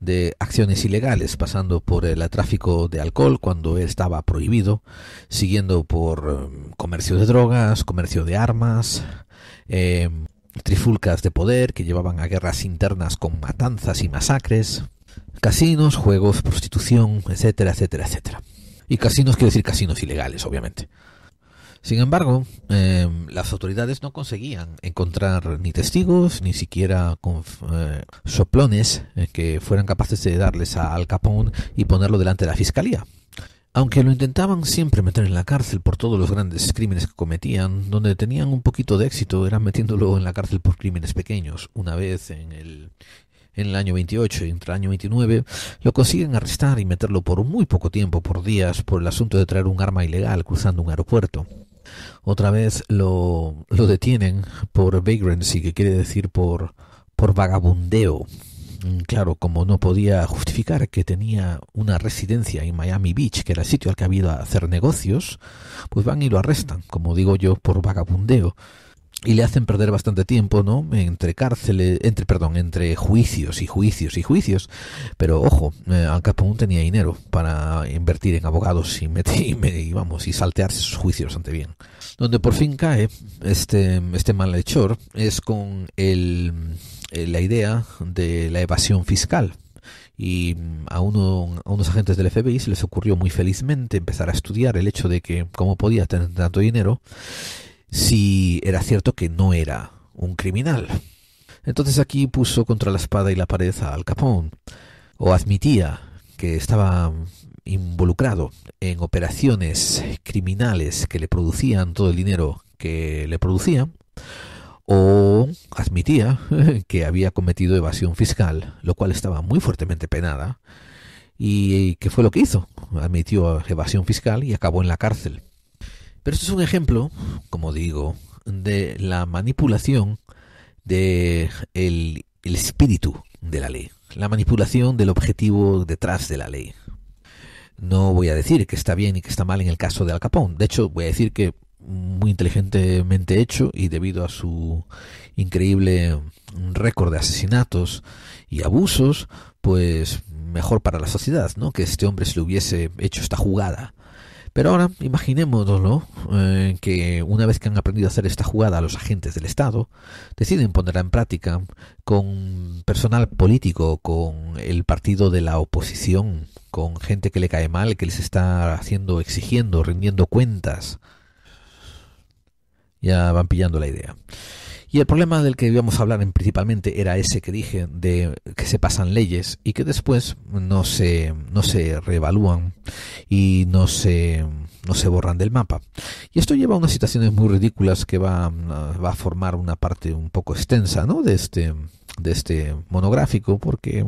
de acciones ilegales, pasando por el tráfico de alcohol cuando estaba prohibido, siguiendo por em, comercio de drogas, comercio de armas, em, trifulcas de poder que llevaban a guerras internas con matanzas y masacres, casinos, juegos, prostitución, etcétera, etcétera, etcétera. Y casinos quiero decir casinos ilegales, obviamente. Sin embargo, em, las autoridades no conseguían encontrar ni testigos, ni siquiera eh, soplones eh, que fueran capaces de darles a Al Capone y ponerlo delante de la fiscalía. Aunque lo intentaban siempre meter en la cárcel por todos los grandes crímenes que cometían, donde tenían un poquito de éxito eran metiéndolo en la cárcel por crímenes pequeños. Una vez en el, en el año 28 y entre el año 29, lo consiguen arrestar y meterlo por muy poco tiempo, por días, por el asunto de traer un arma ilegal cruzando un aeropuerto. Otra vez lo, lo detienen por vagrancy, que quiere decir por, por vagabundeo. Mm, claro, como no podía justificar que tenía una residencia en Miami Beach, que era el sitio al que había ido a hacer negocios, pues van y lo arrestan, como digo yo, por vagabundeo y le hacen perder bastante tiempo, ¿no? Entre cárceles, entre, perdón, entre juicios y juicios y juicios. Pero ojo, eh, Al tenía dinero para invertir en abogados y, metí y, vamos, y saltearse sus juicios bastante bien. Donde por fin cae este, este malhechor es con el, eh, la idea de la evasión fiscal y a, uno, a unos agentes del FBI se les ocurrió muy felizmente empezar a estudiar el hecho de que cómo podía tener tanto dinero si era cierto que no era un criminal. Entonces aquí puso contra la espada y la pared Al Capón, o admitía que estaba involucrado en operaciones criminales que le producían todo el dinero que le producían, o admitía que había cometido evasión fiscal, lo cual estaba muy fuertemente penada, y que fue lo que hizo, admitió evasión fiscal y acabó en la cárcel. Pero esto es un ejemplo, como digo, de la manipulación del espíritu de la ley, la manipulación del objetivo detrás de la ley. No voy a decir que está bien y que está mal en el caso de Al Capone. De hecho, voy a decir que muy inteligentemente hecho y debido a su increíble récord de asesinatos y abusos, pues mejor para la sociedad, ¿no? Que este hombre se le hubiese hecho esta jugada pero ahora imaginémonoslo eh, que una vez que han aprendido a hacer esta jugada los agentes del Estado, deciden ponerla en práctica con personal político, con el partido de la oposición, con gente que le cae mal, que les está haciendo, exigiendo, rindiendo cuentas. Ya van pillando la idea. Y el problema del que íbamos a hablar en, principalmente era ese que dije, de que se pasan leyes y que después no se, no se reevalúan y no se, no se borran del mapa. Y esto lleva a unas situaciones muy ridículas que va, va a formar una parte un poco extensa ¿no? de, este, de este monográfico, porque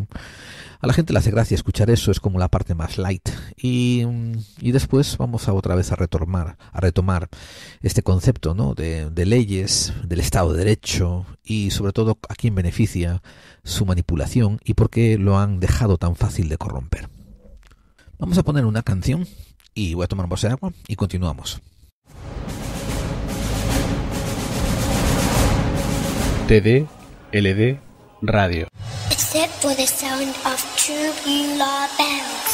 a la gente le hace gracia escuchar eso, es como la parte más light. Y, mm, después vamos a otra vez a retomar, a retomar este concepto ¿no? de, leyes, del Estado de Derecho y sobre todo a quién beneficia su manipulación y por qué lo han dejado tan fácil de corromper. Vamos a poner una canción y voy a tomar un vaso de agua y continuamos. TD, LD, Radio. Except for the sound of tubular bells.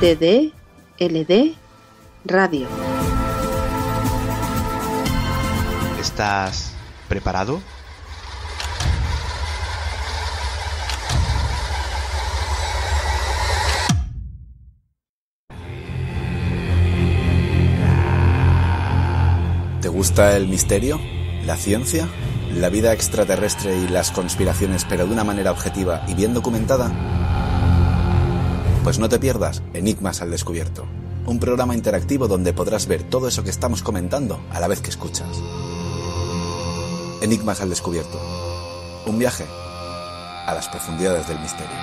DD LD Radio. ¿Estás preparado? gusta el misterio? ¿La ciencia? ¿La vida extraterrestre y las conspiraciones, pero de una manera objetiva y bien documentada? Pues no te pierdas Enigmas al Descubierto, un programa interactivo donde podrás ver todo eso que estamos comentando a la vez que escuchas. Enigmas al Descubierto, un viaje a las profundidades del misterio.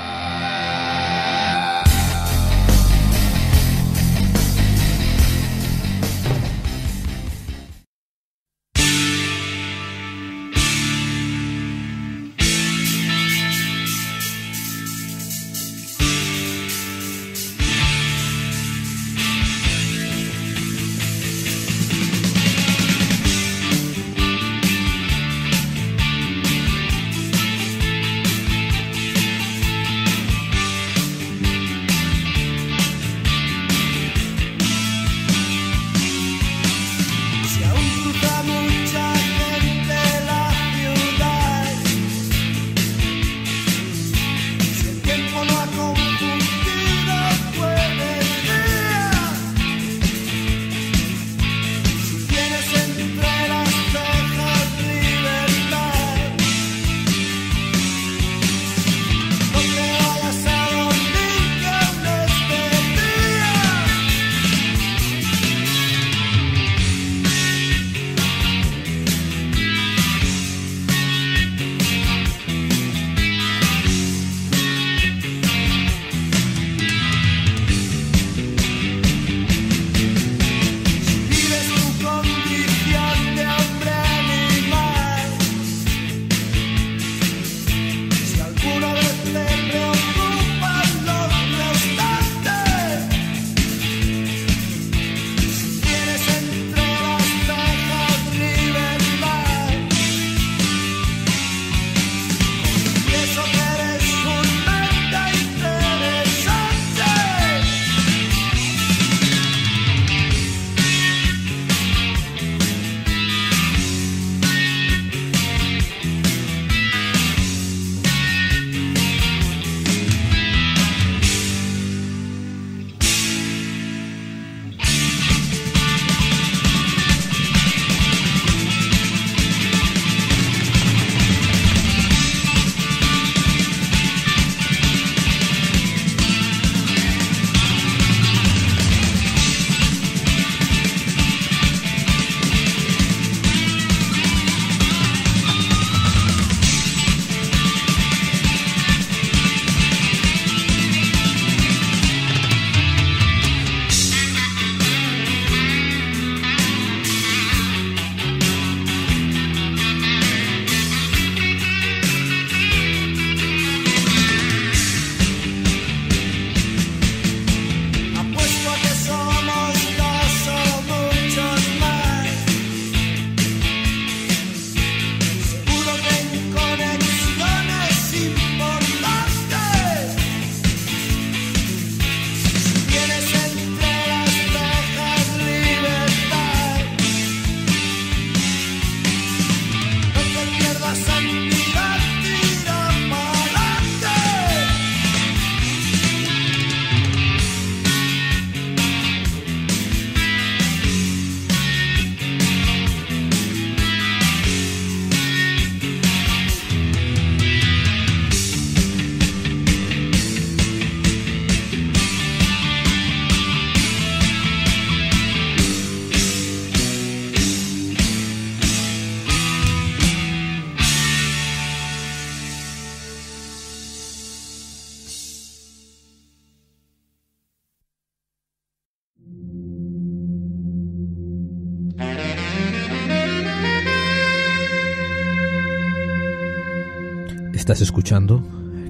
Estás escuchando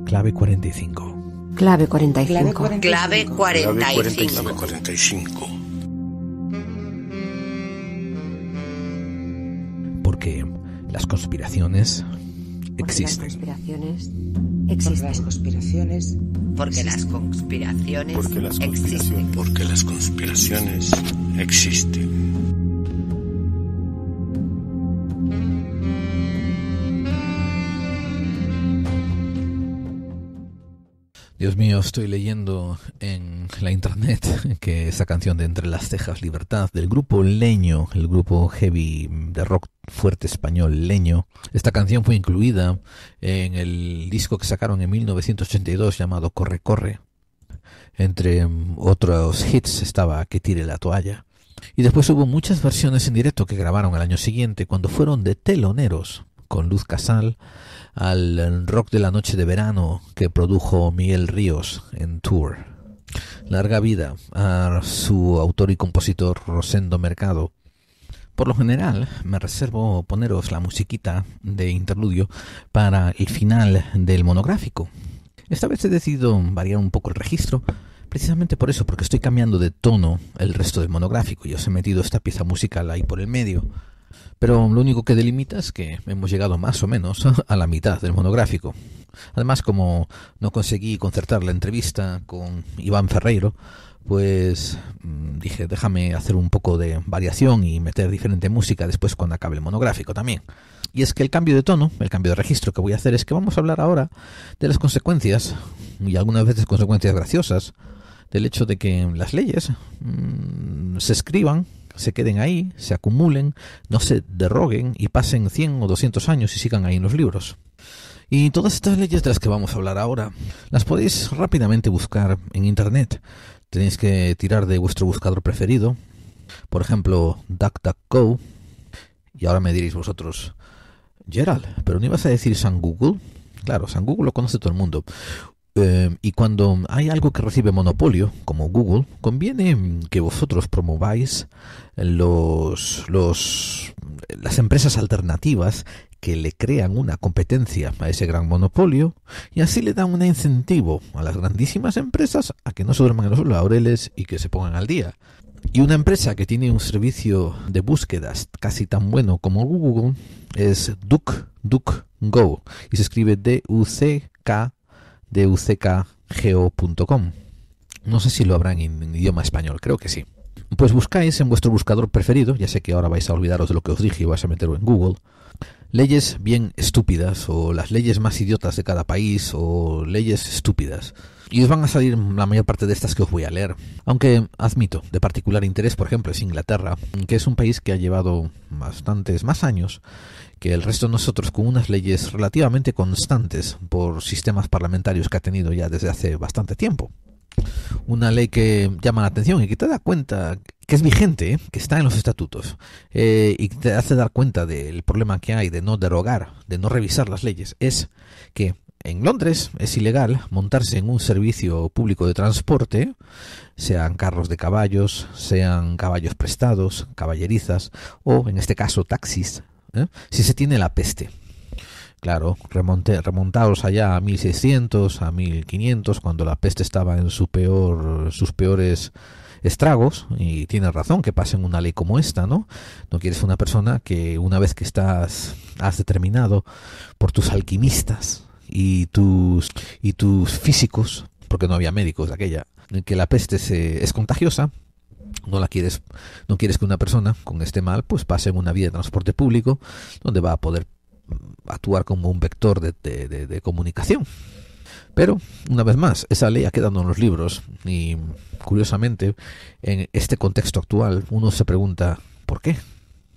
Clave 45. Clave 45. Clave 45. Clave 45. 45. Porque las conspiraciones existen. las conspiraciones existen. las conspiraciones. Porque las conspiraciones existen. Porque las conspiraciones existen. Dios mío, estoy leyendo en la internet que esa canción de Entre las Cejas Libertad del grupo Leño, el grupo heavy de rock fuerte español Leño, esta canción fue incluida en el disco que sacaron en 1982 llamado Corre Corre. Entre mm, otros hits estaba Que tire la toalla. Y después hubo muchas versiones en directo que grabaron el año siguiente cuando fueron de teloneros con Luz Casal al rock de la noche de verano que produjo Miguel Ríos en Tour. Larga vida a su autor y compositor Rosendo Mercado. Por lo general, me reservo poneros la musiquita de interludio para el final del monográfico. Esta vez he decidido variar un poco el registro, precisamente por eso, porque estoy cambiando de tono el resto del monográfico. y os he metido esta pieza musical ahí por el medio pero lo único que delimita es que hemos llegado más o menos a la mitad del monográfico. Además, como no conseguí concertar la entrevista con Iván Ferreiro, pues mm, dije, déjame hacer un poco de variación y meter diferente música después cuando acabe el monográfico también. Y es que el cambio de tono, el cambio de registro que voy a hacer es que vamos a hablar ahora de las consecuencias, y algunas veces consecuencias graciosas, del hecho de que las leyes mm, se escriban se queden ahí, se acumulen, no se derroguen y pasen 100 o 200 años y sigan ahí en los libros. Y todas estas leyes de las que vamos a hablar ahora las podéis rápidamente buscar en Internet. Tenéis que tirar de vuestro buscador preferido, por ejemplo, DuckDuckGo. Y ahora me diréis vosotros, Gerald, pero no ibas a decir San Google. Claro, San Google lo conoce todo el mundo. Em, y cuando hay algo que recibe monopolio, como Google, conviene em, que vosotros promováis los, las empresas alternativas que le crean una competencia a ese gran monopolio y así le dan un incentivo a las grandísimas empresas a que no se duerman los laureles y que se pongan al día. Y una empresa que tiene un servicio de búsquedas casi tan bueno como Google es DuckDuckGo y se escribe D-U-C-K de uckgeo.com. No sé si lo habrán en idioma español, creo que sí. Pues buscáis en vuestro buscador preferido, ya sé que ahora vais a olvidaros de lo que os dije y vais a meterlo en Google, leyes bien estúpidas o las leyes más idiotas de cada país o leyes estúpidas. Y os van a salir la mayor parte de estas que os voy a leer. Aunque admito, de particular interés, por ejemplo, es Inglaterra, que es un país que ha llevado bastantes más años que el resto de nosotros con unas leyes relativamente constantes por sistemas parlamentarios que ha tenido ya desde hace bastante tiempo. Una ley que llama la atención y que te da cuenta que es vigente, ¿eh? que está en los estatutos eh, y te hace dar cuenta del problema que hay de no derogar, de no revisar las leyes, es que en Londres es ilegal montarse en un servicio público de transporte, sean carros de caballos, sean caballos prestados, caballerizas o, en este caso, taxis, ¿eh? si se tiene la peste. Claro, remonte, remontados allá a 1600, a 1500, cuando la peste estaba en su peor, sus peores estragos y tienes razón que pasen una ley como esta, ¿no? No quieres una persona que una vez que estás has determinado por tus alquimistas y tus, y tus físicos, porque no había médicos de aquella, que la peste es contagiosa, no la quieres, no quieres que una persona con este mal pues pase una vía de transporte público donde va a poder mm, actuar como un vector de comunicación. Pero, una vez más, esa ley ha quedado en los libros y, curiosamente, en este contexto actual uno se pregunta, ¿por qué?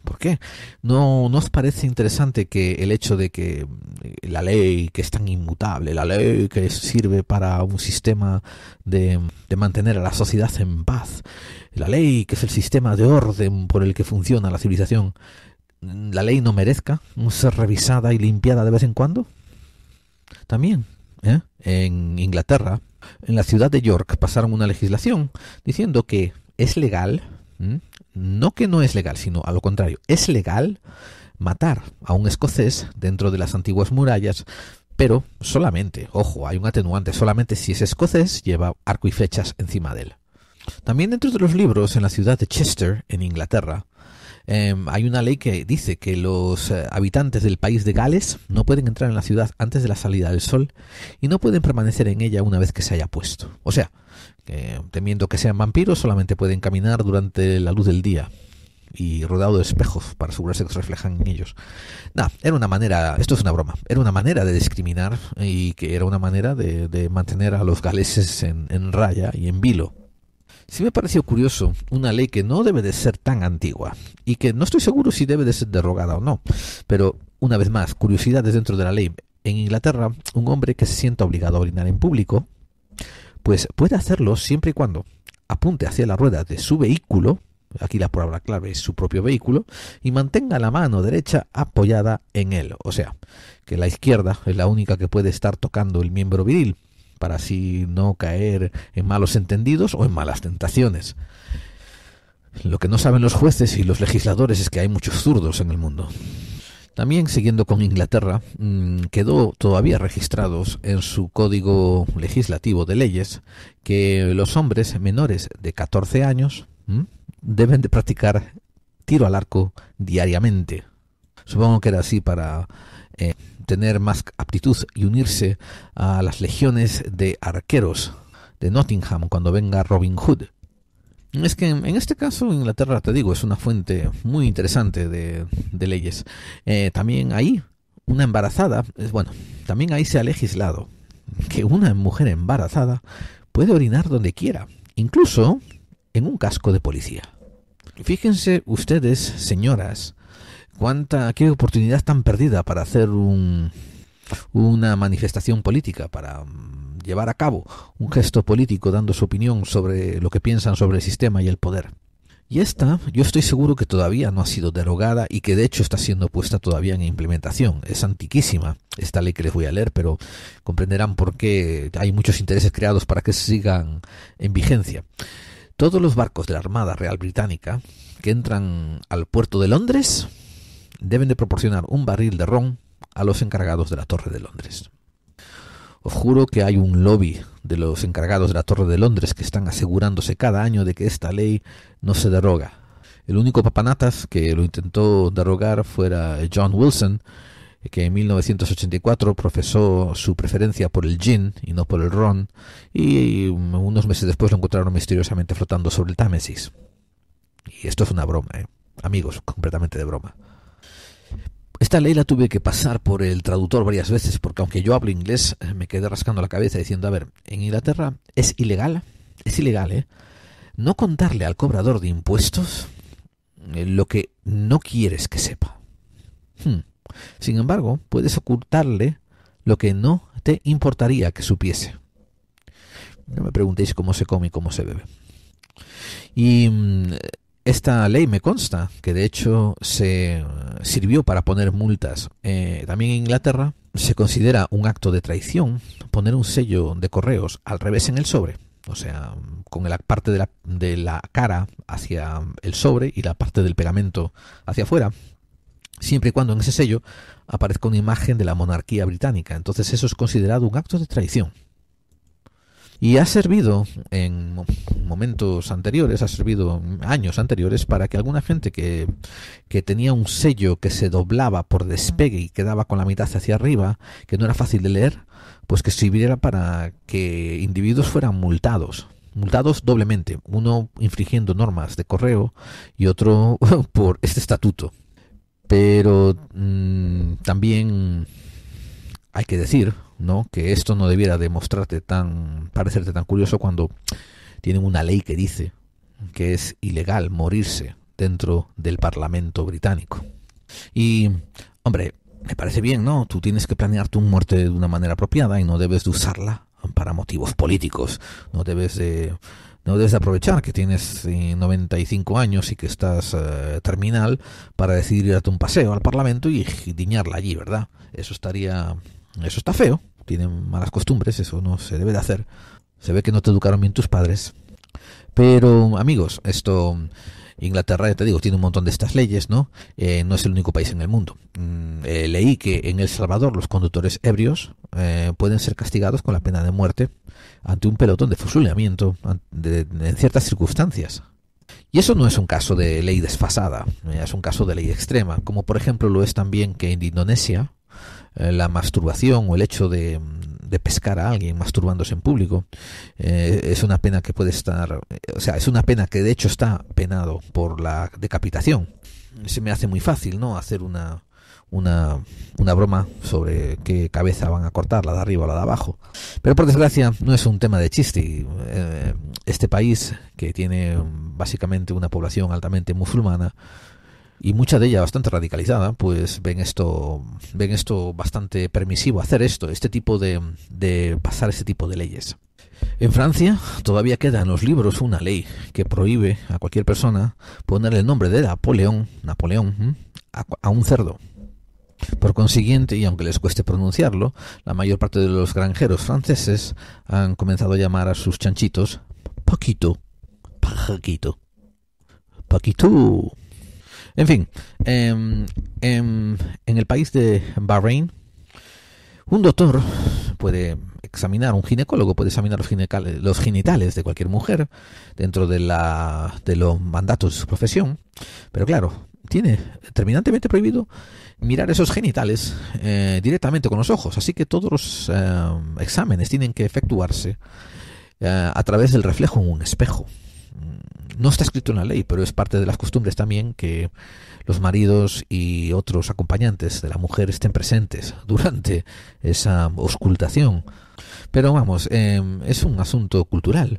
¿Por qué? ¿No, ¿No os parece interesante que el hecho de que eh, la ley que es tan inmutable, la ley que sirve para un sistema de, mantener a la sociedad en paz, la ley que es el sistema de orden por el que funciona la civilización, la ley no merezca ser revisada y limpiada de vez en cuando? También, ¿eh? en Inglaterra, en la ciudad de York, pasaron una legislación diciendo que es legal no que no es legal, sino a lo contrario, es legal matar a un escocés dentro de las antiguas murallas, pero solamente, ojo, hay un atenuante, solamente si es escocés lleva arco y flechas encima de él. También dentro de los libros, en la ciudad de Chester, en Inglaterra, em, hay una ley que dice que los eh, habitantes del país de Gales no pueden entrar en la ciudad antes de la salida del sol y no pueden permanecer en ella una vez que se haya puesto. O sea, que eh, temiendo que sean vampiros, solamente pueden caminar durante la luz del día y rodado de espejos para asegurarse que se reflejan en ellos. nada era una manera, esto es una broma, era una manera de discriminar y que era una manera de, mantener a los galeses en, en, raya y en vilo. Sí me pareció curioso una ley que no debe de ser tan antigua y que no estoy seguro si debe de ser derogada o no, pero una vez más, curiosidades dentro de la ley. En Inglaterra, un hombre que se sienta obligado a orinar en público pues puede hacerlo siempre y cuando apunte hacia la rueda de su vehículo, aquí la palabra clave es su propio vehículo, y mantenga la mano derecha apoyada en él. O sea, que la izquierda es la única que puede estar tocando el miembro viril, para así no caer en malos entendidos o en malas tentaciones. Lo que no saben los jueces y los legisladores es que hay muchos zurdos en el mundo. También, siguiendo con Inglaterra, mm, quedó todavía registrados en su código legislativo de leyes que los hombres menores de 14 años mm, deben de practicar tiro al arco diariamente. Supongo que era así para eh, tener más aptitud y unirse a las legiones de arqueros de Nottingham cuando venga Robin Hood es que en este caso Inglaterra, te digo, es una fuente muy interesante de, leyes. Eh, también ahí, una embarazada, es bueno, también ahí se ha legislado que una mujer embarazada puede orinar donde quiera, incluso en un casco de policía. Fíjense ustedes, señoras, cuánta, qué oportunidad tan perdida para hacer una manifestación política, para llevar a cabo un gesto político dando su opinión sobre lo que piensan sobre el sistema y el poder. Y esta, yo estoy seguro que todavía no ha sido derogada y que de hecho está siendo puesta todavía en implementación. Es antiquísima esta ley que les voy a leer, pero comprenderán por qué hay muchos intereses creados para que sigan en vigencia. Todos los barcos de la Armada Real Británica que entran al puerto de Londres deben de proporcionar un barril de ron a los encargados de la Torre de Londres. Os juro que hay un lobby de los encargados de la Torre de Londres que están asegurándose cada año de que esta ley no se deroga. El único papanatas que lo intentó derogar fuera John Wilson, que en 1984 profesó su preferencia por el gin y no por el ron, y unos meses después lo encontraron misteriosamente flotando sobre el Támesis. Y esto es una broma, eh. amigos, completamente de broma. Esta ley la tuve que pasar por el traductor varias veces, porque aunque yo hablo inglés, eh, me quedé rascando la cabeza diciendo, a ver, en Inglaterra es ilegal, es ilegal, ¿eh? No contarle al cobrador de impuestos eh, lo que no quieres que sepa. Hmm. Sin embargo, puedes ocultarle lo que no te importaría que supiese. No me preguntéis cómo se come y cómo se bebe. Y mm, esta ley me consta que de hecho se sirvió para poner multas. Eh, también en Inglaterra se considera un acto de traición poner un sello de correos al revés en el sobre, o sea, con la parte de la, de la cara hacia el sobre y la parte del pegamento hacia afuera, siempre y cuando en ese sello aparezca una imagen de la monarquía británica. Entonces eso es considerado un acto de traición. Y ha servido en momentos anteriores, ha servido años anteriores para que alguna gente que, tenía un sello que se doblaba por despegue y quedaba con la mitad hacia arriba, que no era fácil de leer, pues que sirviera para que individuos fueran multados multados doblemente, uno infringiendo normas de correo y otro por este estatuto. Pero mm, también hay que decir que esto no debiera demostrarte tan, parecerte tan curioso cuando tienen una ley que dice que es ilegal morirse dentro del Parlamento británico. Y, hombre, me parece bien, ¿no? Tú tienes que planear tu muerte de una manera apropiada y no debes de usarla para motivos políticos. No debes de, no debes aprovechar que tienes 95 eh, años y que estás eh, terminal para decidir ir a un paseo al Parlamento y diñarla allí, ¿verdad? Eso estaría eso está feo, tienen malas costumbres, eso no se debe de hacer. Se ve que no te educaron bien tus padres. Pero amigos, esto... Inglaterra, ya te digo, tiene un montón de estas leyes, ¿no? Eh, no es el único país en el mundo. Mm, eh, leí que en El Salvador los conductores ebrios eh, pueden ser castigados con la pena de muerte ante un pelotón de fusilamiento en ciertas circunstancias. Y eso no es un caso de ley desfasada, es un caso de ley extrema, como por ejemplo lo es también que en Indonesia eh, la masturbación o el hecho de, pescar a alguien masturbándose en público. Eh, es una pena que puede estar, o sea, es una pena que de hecho está penado por la decapitación. Se me hace muy fácil, ¿no? Hacer una, una, una broma sobre qué cabeza van a cortar, la de arriba o la de abajo. Pero por desgracia no es un tema de chiste. Eh, este país, que tiene básicamente una población altamente musulmana, y mucha de ella bastante radicalizada, pues ven esto, ven esto bastante permisivo, hacer esto, este tipo de, de pasar este tipo de leyes. En Francia todavía queda en los libros una ley que prohíbe a cualquier persona ponerle el nombre de Napoleón, Napoleón, a, a un cerdo. Por consiguiente, y aunque les cueste pronunciarlo, la mayor parte de los granjeros franceses han comenzado a llamar a sus chanchitos Paquito, Paquito, Paquito. En fin, em, em, en el país de Bahrein, un doctor puede examinar, un ginecólogo puede examinar los genitales, de cualquier mujer dentro de, los mandatos de su profesión, pero claro, tiene terminantemente prohibido mirar esos genitales eh, directamente con los ojos, así que todos los em, exámenes tienen que efectuarse eh, a través del reflejo en un espejo no está escrito en la ley, pero es parte de las costumbres también que los maridos y otros acompañantes de la mujer estén presentes durante esa auscultación. Pero vamos, em, es un asunto cultural.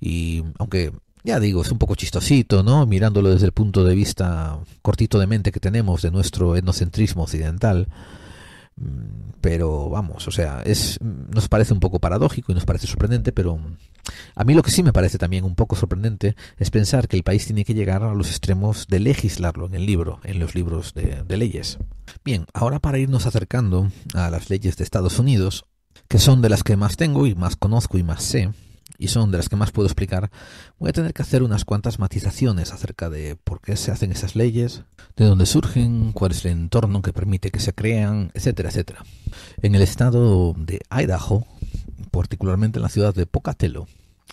Y aunque ya digo, es un poco chistosito, ¿no? Mirándolo desde el punto de vista cortito de mente que tenemos de nuestro etnocentrismo occidental, Mm, pero vamos, o sea, mm, nos parece un poco paradójico y nos parece sorprendente, pero mm, a mí lo que sí me parece también un poco sorprendente es pensar que el país tiene que llegar a los extremos de legislarlo en el libro, en los libros de leyes. Bien, ahora para irnos acercando a las leyes de Estados Unidos, que son de las que más tengo y más conozco y más sé, y son de las que más puedo explicar, voy a tener que hacer unas cuantas matizaciones acerca de por qué se hacen esas leyes, de dónde surgen, cuál es el entorno que permite que se crean, etcétera, etcétera. En el estado de Idaho, particularmente en la ciudad de Pocatello,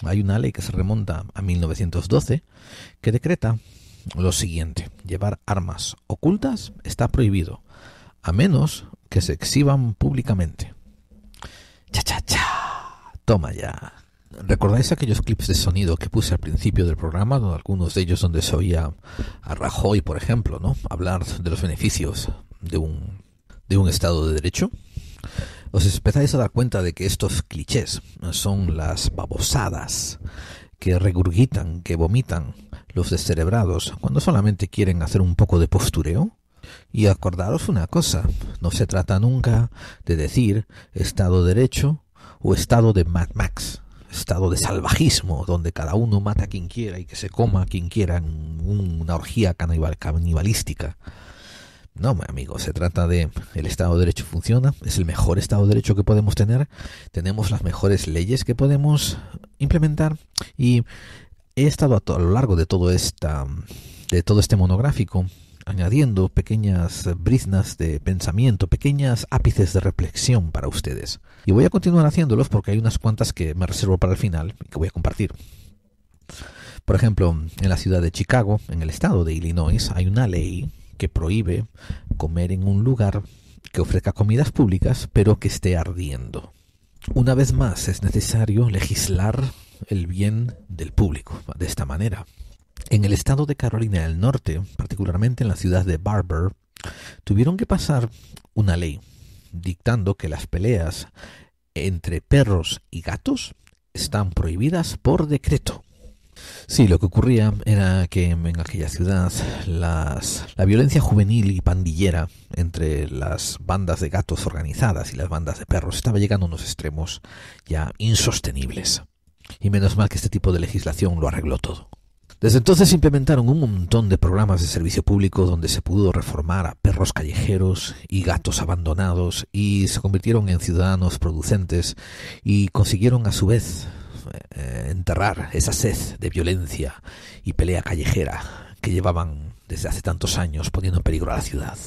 hay una ley que se remonta a 1912 que decreta lo siguiente, llevar armas ocultas está prohibido, a menos que se exhiban públicamente. Cha, cha, cha. Toma ya. ¿Recordáis aquellos clips de sonido que puse al principio del programa, algunos de ellos donde se oía a Rajoy, por ejemplo, ¿no? hablar de los beneficios de un, de un Estado de Derecho? Os empezáis a dar cuenta de que estos clichés son las babosadas que regurgitan, que vomitan los descerebrados cuando solamente quieren hacer un poco de postureo y acordaros una cosa, no se trata nunca de decir Estado de Derecho o Estado de Mad Max estado de salvajismo, donde cada uno mata a quien quiera y que se coma a quien quiera en una orgía canibalística. No, mi amigo, se trata de el Estado de Derecho funciona, es el mejor Estado de Derecho que podemos tener, tenemos las mejores leyes que podemos implementar y he estado a, lo largo de todo esta de todo este monográfico añadiendo pequeñas briznas de pensamiento, pequeñas ápices de reflexión para ustedes. Y voy a continuar haciéndolos porque hay unas cuantas que me reservo para el final y que voy a compartir. Por ejemplo, en la ciudad de Chicago, en el estado de Illinois, hay una ley que prohíbe comer en un lugar que ofrezca comidas públicas pero que esté ardiendo. Una vez más, es necesario legislar el bien del público de esta manera. En el estado de Carolina del Norte, particularmente en la ciudad de Barber, tuvieron que pasar una ley dictando que las peleas entre perros y gatos están prohibidas por decreto. Sí, lo que ocurría era que en aquella ciudad las, la violencia juvenil y pandillera entre las bandas de gatos organizadas y las bandas de perros estaba llegando a unos extremos ya insostenibles. Y menos mal que este tipo de legislación lo arregló todo. Desde entonces se implementaron un montón de programas de servicio público donde se pudo reformar a perros callejeros y gatos abandonados y se convirtieron en ciudadanos producentes y consiguieron a su vez eh, enterrar esa sed de violencia y pelea callejera que llevaban desde hace tantos años poniendo en peligro a la ciudad.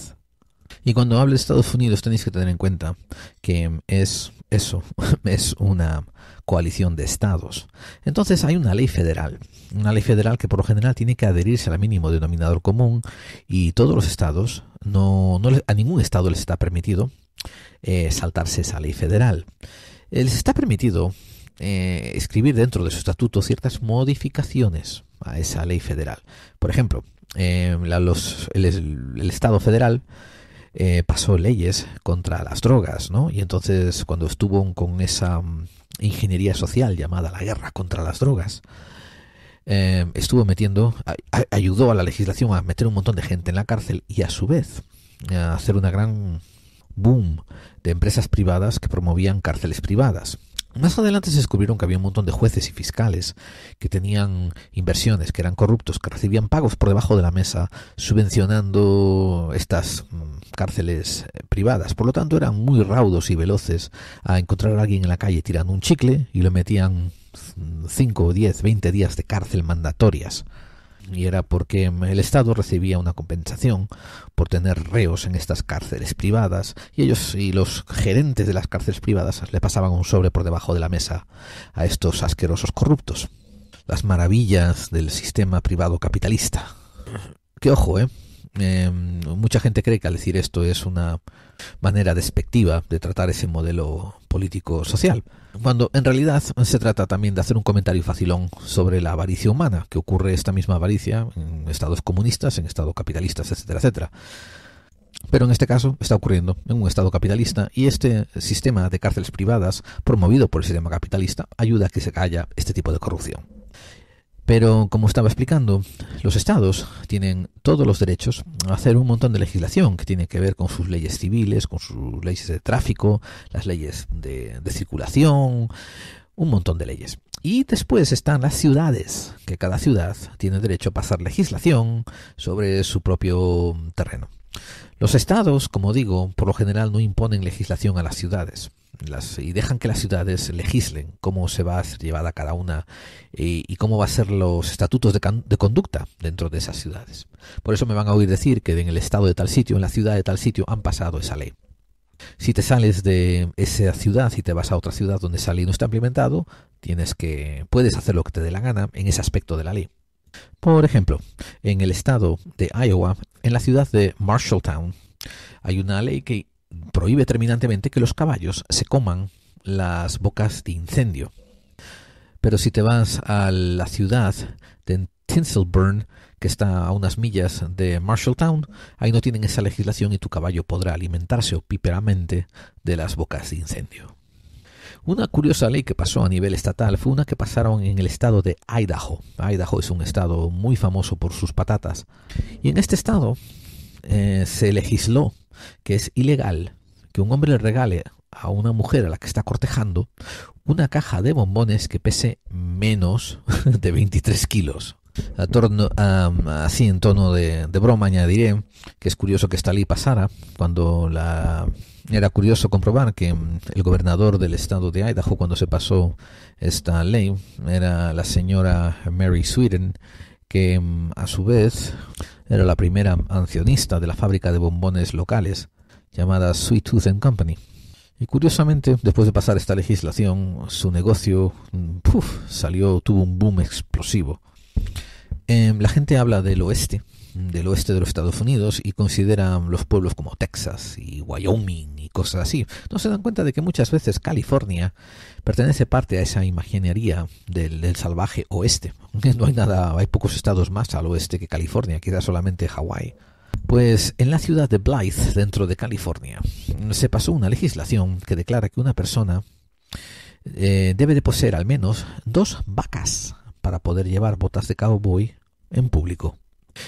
Y cuando hable de Estados Unidos tenéis que tener en cuenta que es eso, es una coalición de estados. Entonces hay una ley federal, una ley federal que por lo general tiene que adherirse al mínimo denominador común y todos los estados, no, a ningún estado les está permitido eh, saltarse esa ley federal. Eh, les está permitido eh, escribir dentro de su estatuto ciertas modificaciones a esa ley federal. Por ejemplo, el, Estado federal pasó leyes contra las drogas, ¿no? Y entonces cuando estuvo con esa ingeniería social llamada la guerra contra las drogas, eh, estuvo metiendo, ayudó a la legislación a meter un montón de gente en la cárcel y a su vez eh, a hacer una gran boom de empresas privadas que promovían cárceles privadas. Más adelante se descubrieron que había un montón de jueces y fiscales que tenían inversiones, que eran corruptos, que recibían pagos por debajo de la mesa, subvencionando estas mm, cárceles eh, privadas. Por lo tanto, eran muy raudos y veloces a encontrar a alguien en la calle tirando un chicle y le metían 5, 10, 20 días de cárcel mandatorias y era porque el Estado recibía una compensación por tener reos en estas cárceles privadas y ellos y los gerentes de las cárceles privadas le pasaban un sobre por debajo de la mesa a estos asquerosos corruptos. Las maravillas del sistema privado capitalista. Que ojo, eh em, mucha gente cree que al decir esto es una manera despectiva de tratar ese modelo político-social, cuando en realidad se trata también de hacer un comentario facilón sobre la avaricia humana, que ocurre esta misma avaricia en estados comunistas, en estados capitalistas, etcétera, etcétera. Pero en este caso está ocurriendo en un Estado capitalista y este sistema de cárceles privadas, promovido por el sistema capitalista, ayuda a que se calla este tipo de corrupción. Pero, como estaba explicando, los estados tienen todos los derechos a hacer un montón de legislación que tiene que ver con sus leyes civiles, con sus leyes de tráfico, las leyes de, circulación, un montón de leyes. Y después están las ciudades, que cada ciudad tiene derecho a pasar legislación sobre su propio terreno. Los estados, como digo, por lo general no imponen legislación a las ciudades y dejan que las ciudades legislen cómo se va a ser llevada cada una y, cómo va a ser los estatutos de, conducta dentro de esas ciudades. Por eso me van a oír decir que en el estado de tal sitio, en la ciudad de tal sitio, han pasado esa ley. Si te sales de esa ciudad y te vas a otra ciudad donde esa ley no está implementado, tienes que puedes hacer lo que te dé la gana en ese aspecto de la ley. Por ejemplo, en el estado de Iowa, en la ciudad de Marshalltown, hay una ley que prohíbe terminantemente que los caballos se coman las bocas de incendio. Pero si te vas a la ciudad de Tinselburn, que está a unas millas de Marshalltown, ahí no tienen esa legislación y tu caballo podrá alimentarse opíperamente de las bocas de incendio. Una curiosa ley que pasó a nivel estatal fue una que pasaron en el estado de Idaho. Idaho es un estado muy famoso por sus patatas. Y en este estado eh, se legisló que es ilegal que un hombre le regale a una mujer a la que está cortejando una caja de bombones que pese menos de 23 kilos. A torno, así en tono de, broma añadiré que es curioso que esta ley pasara cuando la... Era curioso comprobar que mm, el gobernador del estado de Idaho cuando se pasó esta ley era la señora Mary Sweden que mm, a su vez era la primera ancionista de la fábrica de bombones locales, llamada Sweet Tooth and Company. Y curiosamente, después de pasar esta legislación, su negocio salió, tuvo un boom explosivo. Em, la gente habla del oeste del oeste de los Estados Unidos y consideran los pueblos como Texas y Wyoming y cosas así. No se dan cuenta de que muchas veces California pertenece parte a esa imaginería del, salvaje oeste. No hay nada, hay pocos estados más al oeste que California, queda solamente Hawái. Pues en la ciudad de Blythe, dentro de California, se pasó una legislación que declara que una persona eh, debe de poseer al menos dos vacas para poder llevar botas de cowboy en público.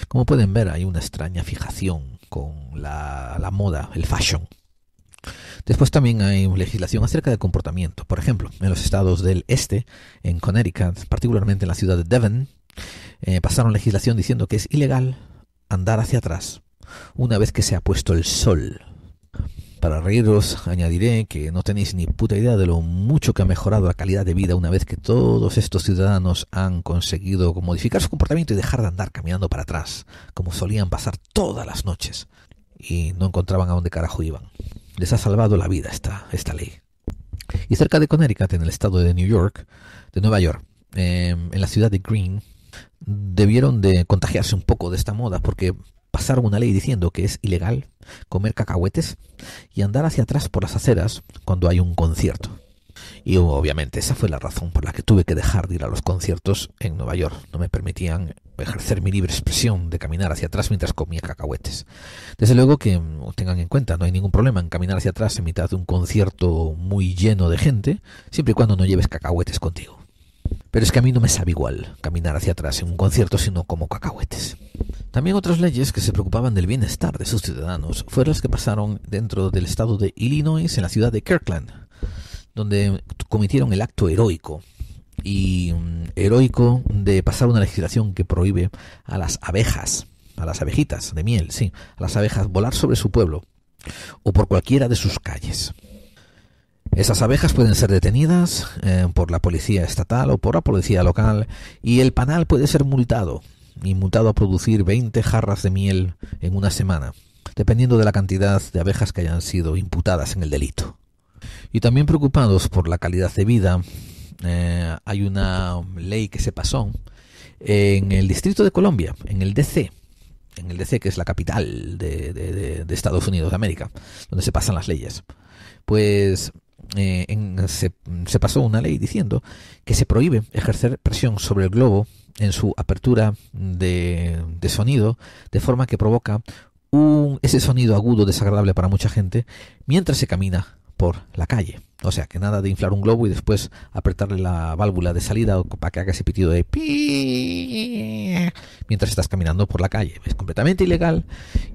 Como pueden ver, hay una extraña fijación con la, moda, el fashion. Después también hay legislación acerca del comportamiento. Por ejemplo, en los estados del este, en Connecticut, particularmente en la ciudad de Devon, eh, pasaron legislación diciendo que es ilegal andar hacia atrás una vez que se ha puesto el sol para reíros, añadiré que no tenéis ni puta idea de lo mucho que ha mejorado la calidad de vida una vez que todos estos ciudadanos han conseguido modificar su comportamiento y dejar de andar caminando para atrás, como solían pasar todas las noches, y no encontraban a dónde carajo iban. Les ha salvado la vida esta, esta ley. Y cerca de Connecticut, en el estado de New York, de Nueva York, em, en la ciudad de Green, debieron de contagiarse un poco de esta moda, porque pasar una ley diciendo que es ilegal comer cacahuetes y andar hacia atrás por las aceras cuando hay un concierto. Y obviamente esa fue la razón por la que tuve que dejar de ir a los conciertos en Nueva York. No me permitían ejercer mi libre expresión de caminar hacia atrás mientras comía cacahuetes. Desde luego que mm, tengan en cuenta, no hay ningún problema en caminar hacia atrás en mitad de un concierto muy lleno de gente, siempre y cuando no lleves cacahuetes contigo. Pero es que a mí no me sabe igual caminar hacia atrás en un concierto sino como cacahuetes. También otras leyes que se preocupaban del bienestar de sus ciudadanos fueron las que pasaron dentro del estado de Illinois en la ciudad de Kirkland, donde cometieron el acto heroico y mm, heroico de pasar una legislación que prohíbe a las abejas, a las abejitas de miel, sí, a las abejas volar sobre su pueblo o por cualquiera de sus calles. Esas abejas pueden ser detenidas eh, por la policía estatal o por la policía local y el panal puede ser multado, y multado a producir 20 jarras de miel en una semana, dependiendo de la cantidad de abejas que hayan sido imputadas en el delito. Y también preocupados por la calidad de vida, eh, hay una ley que se pasó en el Distrito de Colombia, en el DC, en el DC que es la capital de, de Estados Unidos de América, donde se pasan las leyes. Pues eh, se, pasó una ley diciendo que se prohíbe ejercer presión sobre el globo en su apertura de, sonido, de forma que provoca ese sonido agudo desagradable para mucha gente mientras se camina por la calle. O sea, que nada de inflar un globo y después apretarle la válvula de salida para que haga ese pitido de pi mientras estás caminando por la calle. Es completamente ilegal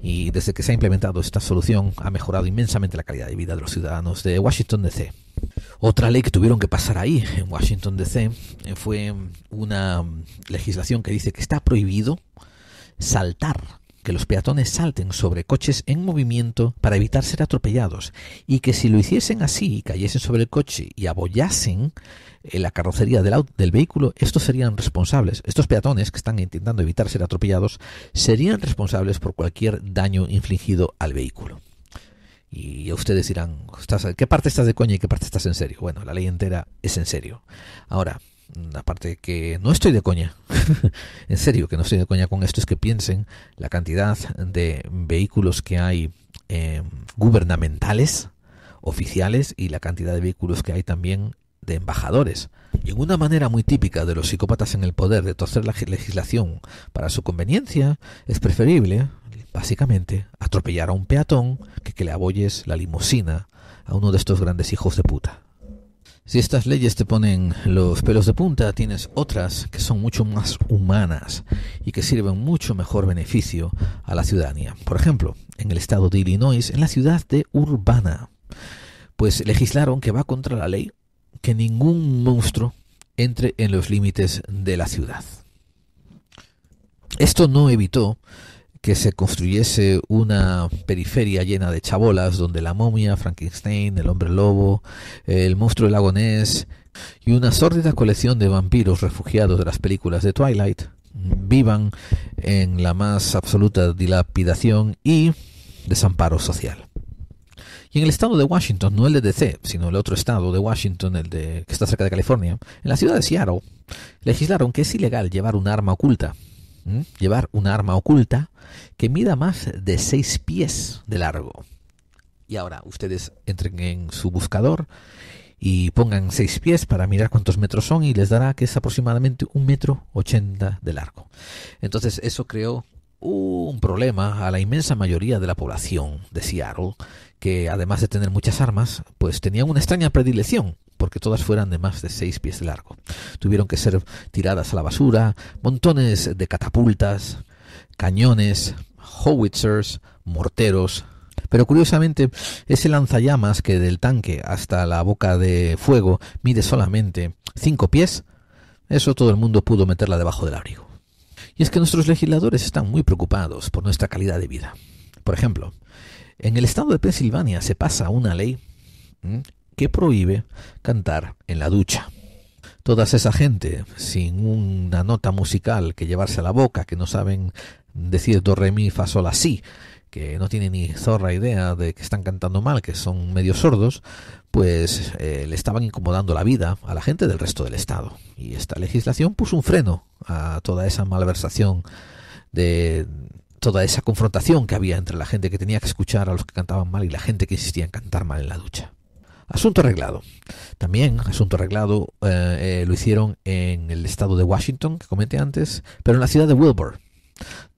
y desde que se ha implementado esta solución ha mejorado inmensamente la calidad de vida de los ciudadanos de Washington DC. Otra ley que tuvieron que pasar ahí, en Washington DC, fue una legislación que dice que está prohibido saltar que los peatones salten sobre coches en movimiento para evitar ser atropellados y que si lo hiciesen así y cayesen sobre el coche y abollasen eh, la carrocería del, del vehículo, estos serían responsables. Estos peatones que están intentando evitar ser atropellados serían responsables por cualquier daño infligido al vehículo. Y ustedes dirán, ¿qué parte estás de coña y qué parte estás en serio? Bueno, la ley entera es en serio. Ahora, aparte que no estoy de coña, en serio que no estoy de coña con esto, es que piensen la cantidad de vehículos que hay em, gubernamentales, oficiales, y la cantidad de vehículos que hay también de embajadores. Y en una manera muy típica de los psicópatas en el poder de torcer la legislación para su conveniencia, es preferible, básicamente, atropellar a un peatón que que le aboyes la limusina a uno de estos grandes hijos de puta. Si estas leyes te ponen los pelos de punta, tienes otras que son mucho más humanas y que sirven mucho mejor beneficio a la ciudadanía. Por ejemplo, en el estado de Illinois, en la ciudad de Urbana, pues legislaron que va contra la ley que ningún monstruo entre en los límites de la ciudad. Esto no evitó que se construyese una periferia llena de chabolas donde la momia, Frankenstein, el hombre lobo, el monstruo del Ness y una sórdida colección de vampiros refugiados de las películas de Twilight vivan en la más absoluta dilapidación y desamparo social. Y en el estado de Washington, no el de DC, sino el otro estado de Washington, el de que está cerca de California, en la ciudad de Seattle, legislaron que es ilegal llevar un arma oculta Llevar un arma oculta que mida más de 6 pies de largo. Y ahora ustedes entren en su buscador y pongan 6 pies para mirar cuántos metros son y les dará que es aproximadamente un metro 80 de largo. Entonces eso creó un problema a la inmensa mayoría de la población de Seattle que además de tener muchas armas, pues tenían una extraña predilección porque todas fueran de más de seis pies de largo. Tuvieron que ser tiradas a la basura, montones de catapultas, cañones, howitzers, morteros. Pero curiosamente, ese lanzallamas que del tanque hasta la boca de fuego mide solamente cinco pies, eso todo el mundo pudo meterla debajo del abrigo. Y es que nuestros legisladores están muy preocupados por nuestra calidad de vida. Por ejemplo, en el estado de Pensilvania se pasa una ley que prohíbe cantar en la ducha. Toda esa gente sin una nota musical que llevarse a la boca, que no saben decir do, re, mi, fa, sol, así, que no tienen ni zorra idea de que están cantando mal, que son medio sordos, pues eh, le estaban incomodando la vida a la gente del resto del Estado. Y esta legislación puso un freno a toda esa malversación de, toda esa confrontación que había entre la gente que tenía que escuchar a los que cantaban mal y la gente que insistía en cantar mal en la ducha. Asunto arreglado. También asunto arreglado eh, eh, lo hicieron en el estado de Washington, que comenté antes, pero en la ciudad de Wilbur,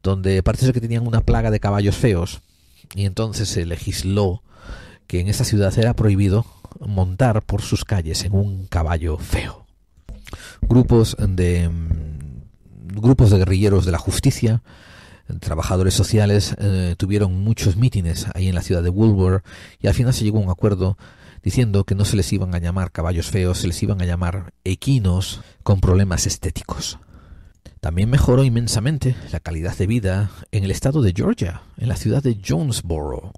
donde parece que tenían una plaga de caballos feos y entonces se legisló que en esa ciudad era prohibido montar por sus calles en un caballo feo. Grupos de mm, grupos de guerrilleros de la justicia trabajadores sociales eh, tuvieron muchos mítines ahí en la ciudad de Woolworth y al final se llegó a un acuerdo diciendo que no se les iban a llamar caballos feos, se les iban a llamar equinos con problemas estéticos. También mejoró inmensamente la calidad de vida en el estado de Georgia, en la ciudad de Jonesboro,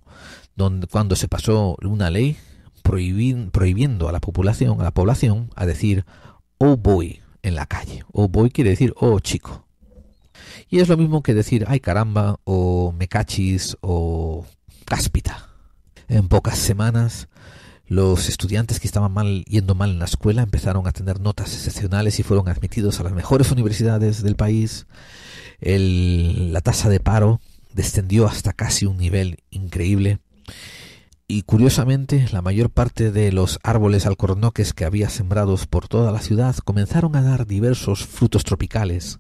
donde cuando se pasó una ley prohibiendo a la población, a la población a decir oh boy en la calle. Oh boy quiere decir oh chico. Y es lo mismo que decir, ay caramba, o me cachis, o cáspita. En pocas semanas, los estudiantes que estaban mal, yendo mal en la escuela empezaron a tener notas excepcionales y fueron admitidos a las mejores universidades del país. la tasa de paro descendió hasta casi un nivel increíble. Y curiosamente, la mayor parte de los árboles alcornoques que había sembrados por toda la ciudad comenzaron a dar diversos frutos tropicales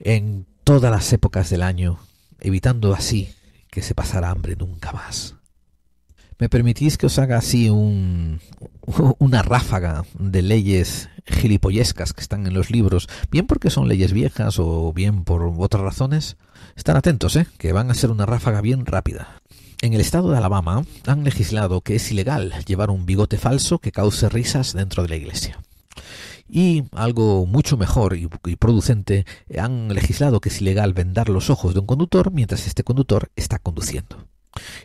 en todas las épocas del año, evitando así que se pasara hambre nunca más. ¿Me permitís que os haga así un, una ráfaga de leyes gilipollescas que están en los libros, bien porque son leyes viejas o bien por otras razones? Están atentos, ¿eh? que van a ser una ráfaga bien rápida. En el estado de Alabama han legislado que es ilegal llevar un bigote falso que cause risas dentro de la iglesia y algo mucho mejor y, producente, eh, han legislado que es ilegal vendar los ojos de un conductor mientras este conductor está conduciendo.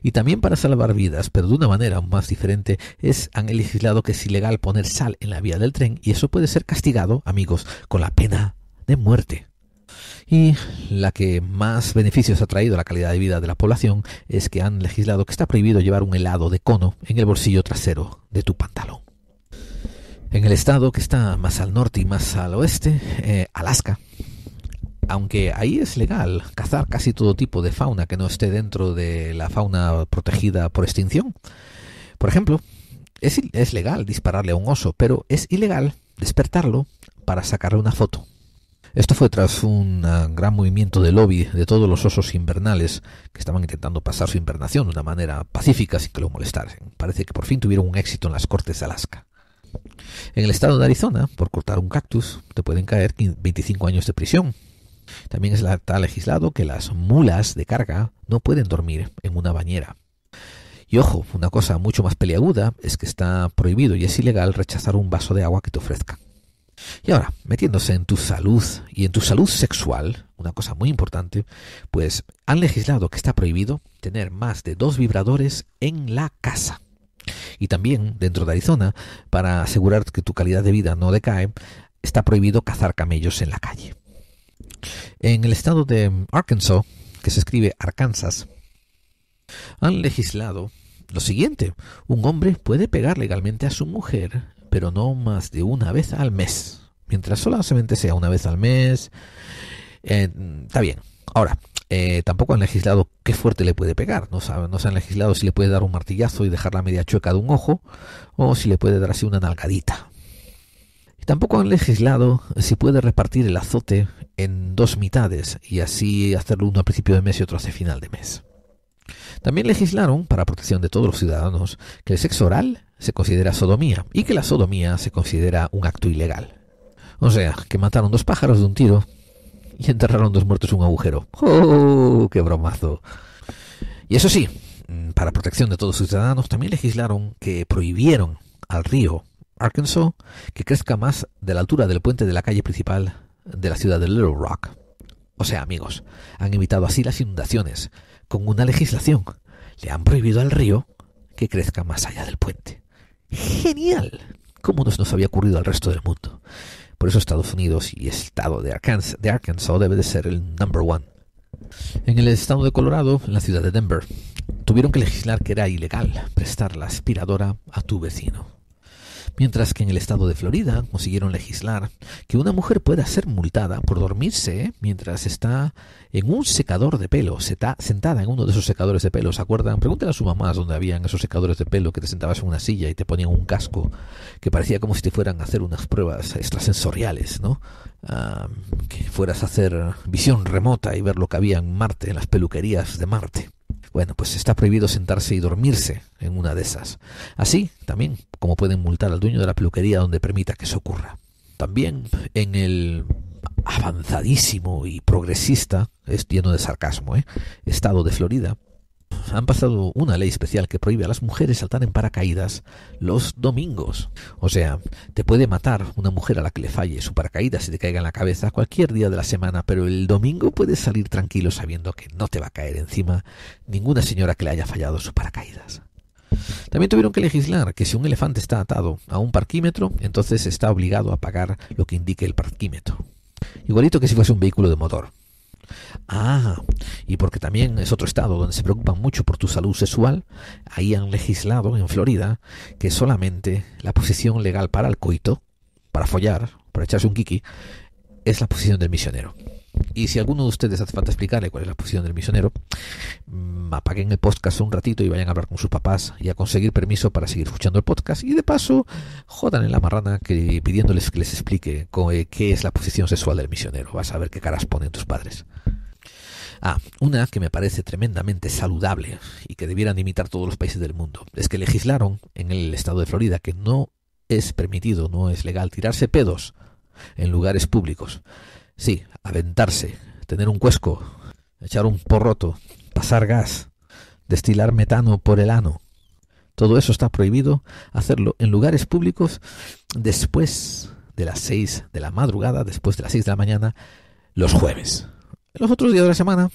Y también para salvar vidas, pero de una manera más diferente, es, han legislado que es ilegal poner sal en la vía del tren y eso puede ser castigado, amigos, con la pena de muerte. Y la que más beneficios ha traído a la calidad de vida de la población es que han legislado que está prohibido llevar un helado de cono en el bolsillo trasero de tu pantalón en el estado que está más al norte y más al oeste, eh, Alaska. Aunque ahí es legal cazar casi todo tipo de fauna que no esté dentro de la fauna protegida por extinción. Por ejemplo, es, legal dispararle a un oso, pero es ilegal despertarlo para sacarle una foto. Esto fue tras un ah, gran movimiento de lobby de todos los osos invernales que estaban intentando pasar su invernación de una manera pacífica sin que lo molestaran. Parece que por fin tuvieron un éxito en las cortes de Alaska. En el estado de Arizona, por cortar un cactus, te pueden caer 25 años de prisión. También está legislado que las mulas de carga no pueden dormir en una bañera. Y ojo, una cosa mucho más peliaguda es que está prohibido y es ilegal rechazar un vaso de agua que te ofrezcan. Y ahora, metiéndose en tu salud y en tu salud sexual, una cosa muy importante, pues han legislado que está prohibido tener más de dos vibradores en la casa. Y también, dentro de Arizona, para asegurar que tu calidad de vida no decae, está prohibido cazar camellos en la calle. En el estado de Arkansas, que se escribe Arkansas, han legislado lo siguiente. Un hombre puede pegar legalmente a su mujer, pero no más de una vez al mes. Mientras solamente sea una vez al mes, eh, está bien. Ahora, eh, tampoco han legislado qué fuerte le puede pegar. No, no se han legislado si le puede dar un martillazo y dejar la media chueca de un ojo o si le puede dar así una nalgadita. tampoco han legislado si puede repartir el azote en dos mitades y así hacerlo uno a principio de mes y otro hacia final de mes. También legislaron, para protección de todos los ciudadanos, que el sexo oral se considera sodomía y que la sodomía se considera un acto ilegal. O sea, que mataron dos pájaros de un tiro y enterraron dos muertos en un agujero. ¡Oh, qué bromazo! Y eso sí, para protección de todos sus ciudadanos, también legislaron que prohibieron al río Arkansas que crezca más de la altura del puente de la calle principal de la ciudad de Little Rock. O sea, amigos, han evitado así las inundaciones. Con una legislación, le han prohibido al río que crezca más allá del puente. ¡Genial! ¿Cómo nos, nos había ocurrido al resto del mundo? Por eso Estados Unidos y Estado de Arkansas, de Arkansas debe de ser el number one. En el estado de Colorado, en la ciudad de Denver, tuvieron que legislar que era ilegal prestar la aspiradora a tu vecino. Mientras que en el estado de Florida consiguieron legislar que una mujer pueda ser multada por dormirse mientras está en un secador de pelo, sentada en uno de esos secadores de pelo. ¿Se acuerdan? Pregúntale a su mamá dónde habían esos secadores de pelo que te sentabas en una silla y te ponían un casco que parecía como si te fueran a hacer unas pruebas extrasensoriales, ¿no? Ah, que fueras a hacer visión remota y ver lo que había en Marte, en las peluquerías de Marte bueno, pues está prohibido sentarse y dormirse en una de esas. Así también como pueden multar al dueño de la peluquería donde permita que eso ocurra. También en el avanzadísimo y progresista, es lleno de sarcasmo, ¿eh? estado de Florida, han pasado una ley especial que prohíbe a las mujeres saltar en paracaídas los domingos. O sea, te puede matar una mujer a la que le falle su paracaídas y te caiga en la cabeza cualquier día de la semana, pero el domingo puedes salir tranquilo sabiendo que no te va a caer encima ninguna señora que le haya fallado su paracaídas. También tuvieron que legislar que si un elefante está atado a un parquímetro, entonces está obligado a pagar lo que indique el parquímetro. Igualito que si fuese un vehículo de motor. Ah, y porque también es otro estado donde se preocupan mucho por tu salud sexual, ahí han legislado en Florida que solamente la posición legal para el coito, para follar, para echarse un kiki, es la posición del misionero. Y si alguno de ustedes hace falta explicarle cuál es la posición del misionero, mm, apaguen el podcast un ratito y vayan a hablar con sus papás y a conseguir permiso para seguir escuchando el podcast. Y de paso, jodan en la marrana que, pidiéndoles que les explique eh, qué es la posición sexual del misionero. Vas a ver qué caras ponen tus padres. Ah, una que me parece tremendamente saludable y que debieran imitar todos los países del mundo es que legislaron en el estado de Florida que no es permitido, no es legal tirarse pedos en lugares públicos. Sí, aventarse, tener un cuesco, echar un porroto, pasar gas, destilar metano por el ano. Todo eso está prohibido hacerlo en lugares públicos después de las 6 de la madrugada, después de las 6 de la mañana, los jueves. Los otros días de la semana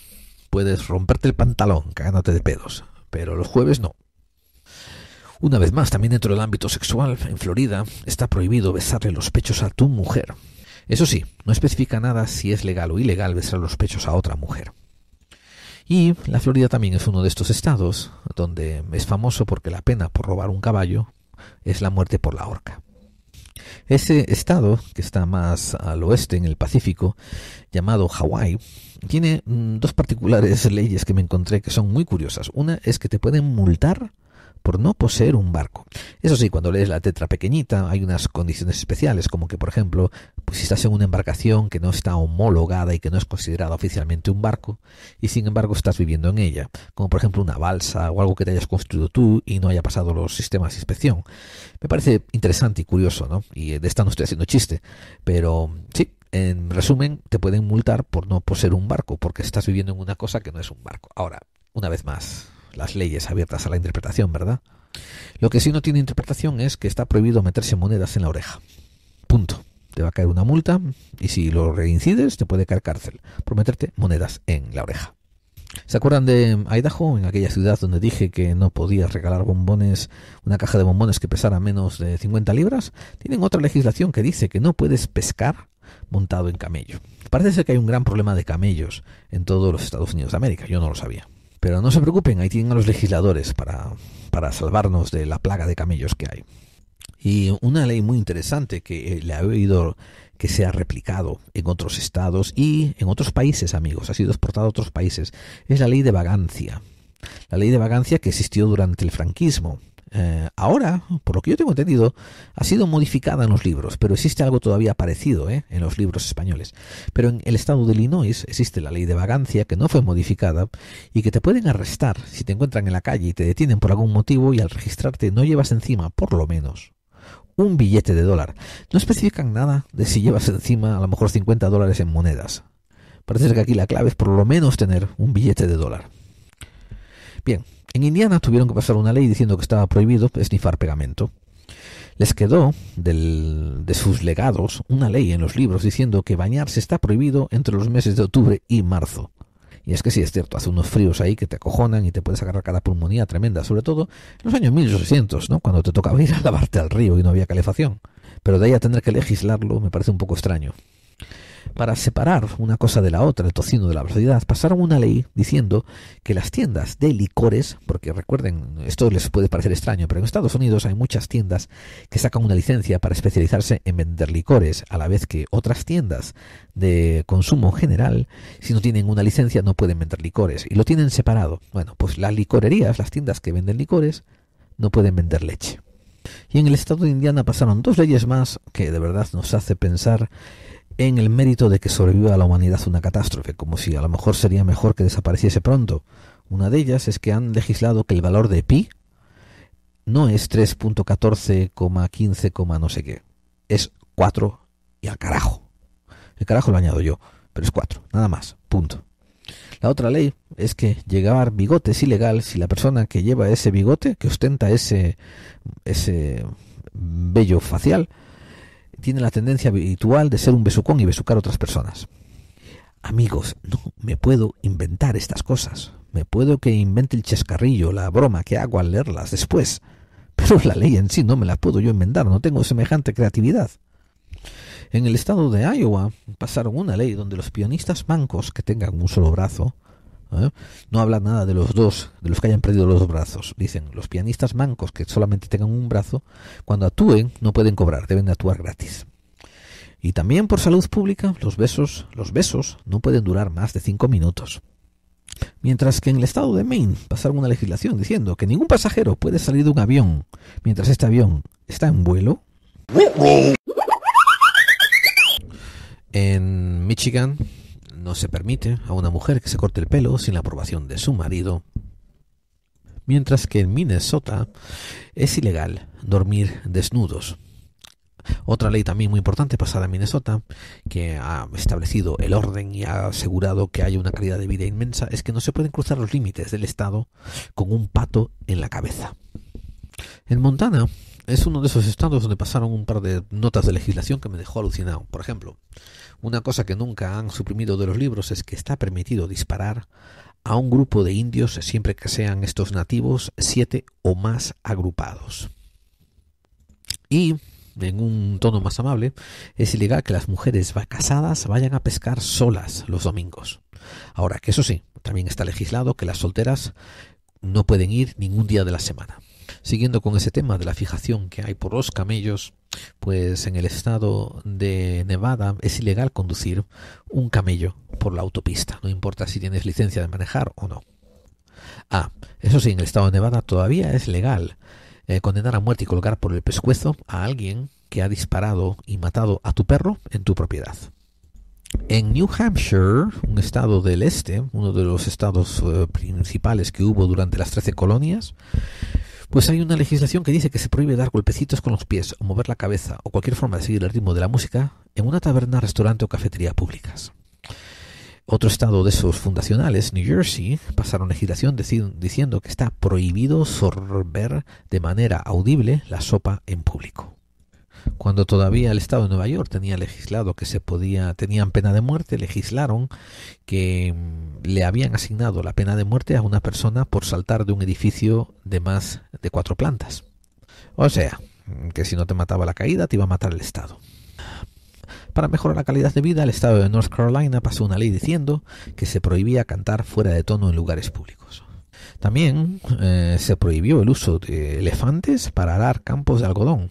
puedes romperte el pantalón cagándote de pedos, pero los jueves no. Una vez más, también dentro del ámbito sexual, en Florida está prohibido besarle los pechos a tu mujer. Eso sí, no especifica nada si es legal o ilegal besar los pechos a otra mujer. Y la Florida también es uno de estos estados donde es famoso porque la pena por robar un caballo es la muerte por la horca. Ese estado, que está más al oeste en el Pacífico, llamado Hawái, tiene mm, dos particulares leyes que me encontré que son muy curiosas. Una es que te pueden multar por no poseer un barco. Eso sí, cuando lees la tetra pequeñita hay unas condiciones especiales, como que por ejemplo, pues si estás en una embarcación que no está homologada y que no es considerada oficialmente un barco, y sin embargo estás viviendo en ella, como por ejemplo una balsa o algo que te hayas construido tú y no haya pasado los sistemas de inspección. Me parece interesante y curioso, ¿no? Y de esta no estoy haciendo chiste, pero sí, en resumen, te pueden multar por no poseer un barco, porque estás viviendo en una cosa que no es un barco. Ahora, una vez más, las leyes abiertas a la interpretación, ¿verdad? Lo que sí no tiene interpretación es que está prohibido meterse monedas en la oreja. Punto. Te va a caer una multa y si lo reincides te puede caer cárcel por meterte monedas en la oreja. ¿Se acuerdan de Idaho, en aquella ciudad donde dije que no podías regalar bombones, una caja de bombones que pesara menos de 50 libras? Tienen otra legislación que dice que no puedes pescar montado en camello. Parece ser que hay un gran problema de camellos en todos los Estados Unidos de América, yo no lo sabía. Pero no se preocupen, ahí tienen a los legisladores para, para salvarnos de la plaga de camellos que hay. Y una ley muy interesante que eh, le ha oído que se ha replicado en otros estados y en otros países, amigos, ha sido exportada a otros países, es la ley de vagancia. La ley de vagancia que existió durante el franquismo eh, ahora, por lo que yo tengo entendido, ha sido modificada en los libros, pero existe algo todavía parecido eh, en los libros españoles. Pero en el estado de Illinois existe la ley de vagancia que no fue modificada y que te pueden arrestar si te encuentran en la calle y te detienen por algún motivo y al registrarte no llevas encima, por lo menos, un billete de dólar. No especifican nada de si llevas encima a lo mejor 50 dólares en monedas. Parece que aquí la clave es por lo menos tener un billete de dólar. Bien, en Indiana tuvieron que pasar una ley diciendo que estaba prohibido esnifar pegamento. Les quedó del, de sus legados una ley en los libros diciendo que bañarse está prohibido entre los meses de octubre y marzo. Y es que sí, es cierto, hace unos fríos ahí que te acojonan y te puedes agarrar cada pulmonía tremenda, sobre todo en los años 1800, ¿no? cuando te tocaba ir a lavarte al río y no había calefacción. Pero de ahí a tener que legislarlo me parece un poco extraño para separar una cosa de la otra, el tocino de la velocidad, pasaron una ley diciendo que las tiendas de licores, porque recuerden, esto les puede parecer extraño, pero en Estados Unidos hay muchas tiendas que sacan una licencia para especializarse en vender licores, a la vez que otras tiendas de consumo general, si no tienen una licencia, no pueden vender licores y lo tienen separado. Bueno, pues las licorerías, las tiendas que venden licores, no pueden vender leche. Y en el estado de Indiana pasaron dos leyes más que de verdad nos hace pensar en el mérito de que sobreviva a la humanidad una catástrofe, como si a lo mejor sería mejor que desapareciese pronto. Una de ellas es que han legislado que el valor de pi no es 3.14,15, no sé qué, es 4 y al carajo. El carajo lo añado yo, pero es 4, nada más, punto. La otra ley es que llegar bigote ilegal si la persona que lleva ese bigote, que ostenta ese, ese vello facial, tiene la tendencia habitual de ser un besucón y besucar a otras personas. Amigos, no me puedo inventar estas cosas. Me puedo que invente el chescarrillo, la broma que hago al leerlas después. Pero la ley en sí no me la puedo yo inventar, no tengo semejante creatividad. En el estado de Iowa pasaron una ley donde los pionistas mancos que tengan un solo brazo ¿eh? No habla nada de los dos, de los que hayan perdido los brazos. Dicen, los pianistas mancos que solamente tengan un brazo, cuando actúen no pueden cobrar, deben actuar gratis. Y también por salud pública, los besos, los besos no pueden durar más de cinco minutos. Mientras que en el estado de Maine pasaron una legislación diciendo que ningún pasajero puede salir de un avión mientras este avión está en vuelo. En Michigan no se permite a una mujer que se corte el pelo sin la aprobación de su marido, mientras que en Minnesota es ilegal dormir desnudos. Otra ley también muy importante pasada en Minnesota, que ha establecido el orden y ha asegurado que haya una calidad de vida inmensa, es que no se pueden cruzar los límites del Estado con un pato en la cabeza. En Montana es uno de esos estados donde pasaron un par de notas de legislación que me dejó alucinado. Por ejemplo, una cosa que nunca han suprimido de los libros es que está permitido disparar a un grupo de indios siempre que sean estos nativos siete o más agrupados. Y, en un tono más amable, es ilegal que las mujeres casadas vayan a pescar solas los domingos. Ahora, que eso sí, también está legislado que las solteras no pueden ir ningún día de la semana. Siguiendo con ese tema de la fijación que hay por los camellos, pues en el estado de Nevada es ilegal conducir un camello por la autopista, no importa si tienes licencia de manejar o no. Ah, eso sí, en el estado de Nevada todavía es legal eh, condenar a muerte y colgar por el pescuezo a alguien que ha disparado y matado a tu perro en tu propiedad. En New Hampshire, un estado del este, uno de los estados eh, principales que hubo durante las trece colonias, pues hay una legislación que dice que se prohíbe dar golpecitos con los pies o mover la cabeza o cualquier forma de seguir el ritmo de la música en una taberna, restaurante o cafetería públicas. Otro estado de esos fundacionales, New Jersey, pasaron legislación diciendo que está prohibido sorber de manera audible la sopa en público cuando todavía el Estado de Nueva York tenía legislado que se podía, tenían pena de muerte, legislaron que mm, le habían asignado la pena de muerte a una persona por saltar de un edificio de más de cuatro plantas. O sea, mm, que si no te mataba la caída, te iba a matar el Estado. Para mejorar la calidad de vida, el estado de North Carolina pasó una ley diciendo que se prohibía cantar fuera de tono en lugares públicos. También eh, se prohibió el uso de elefantes para arar campos de algodón,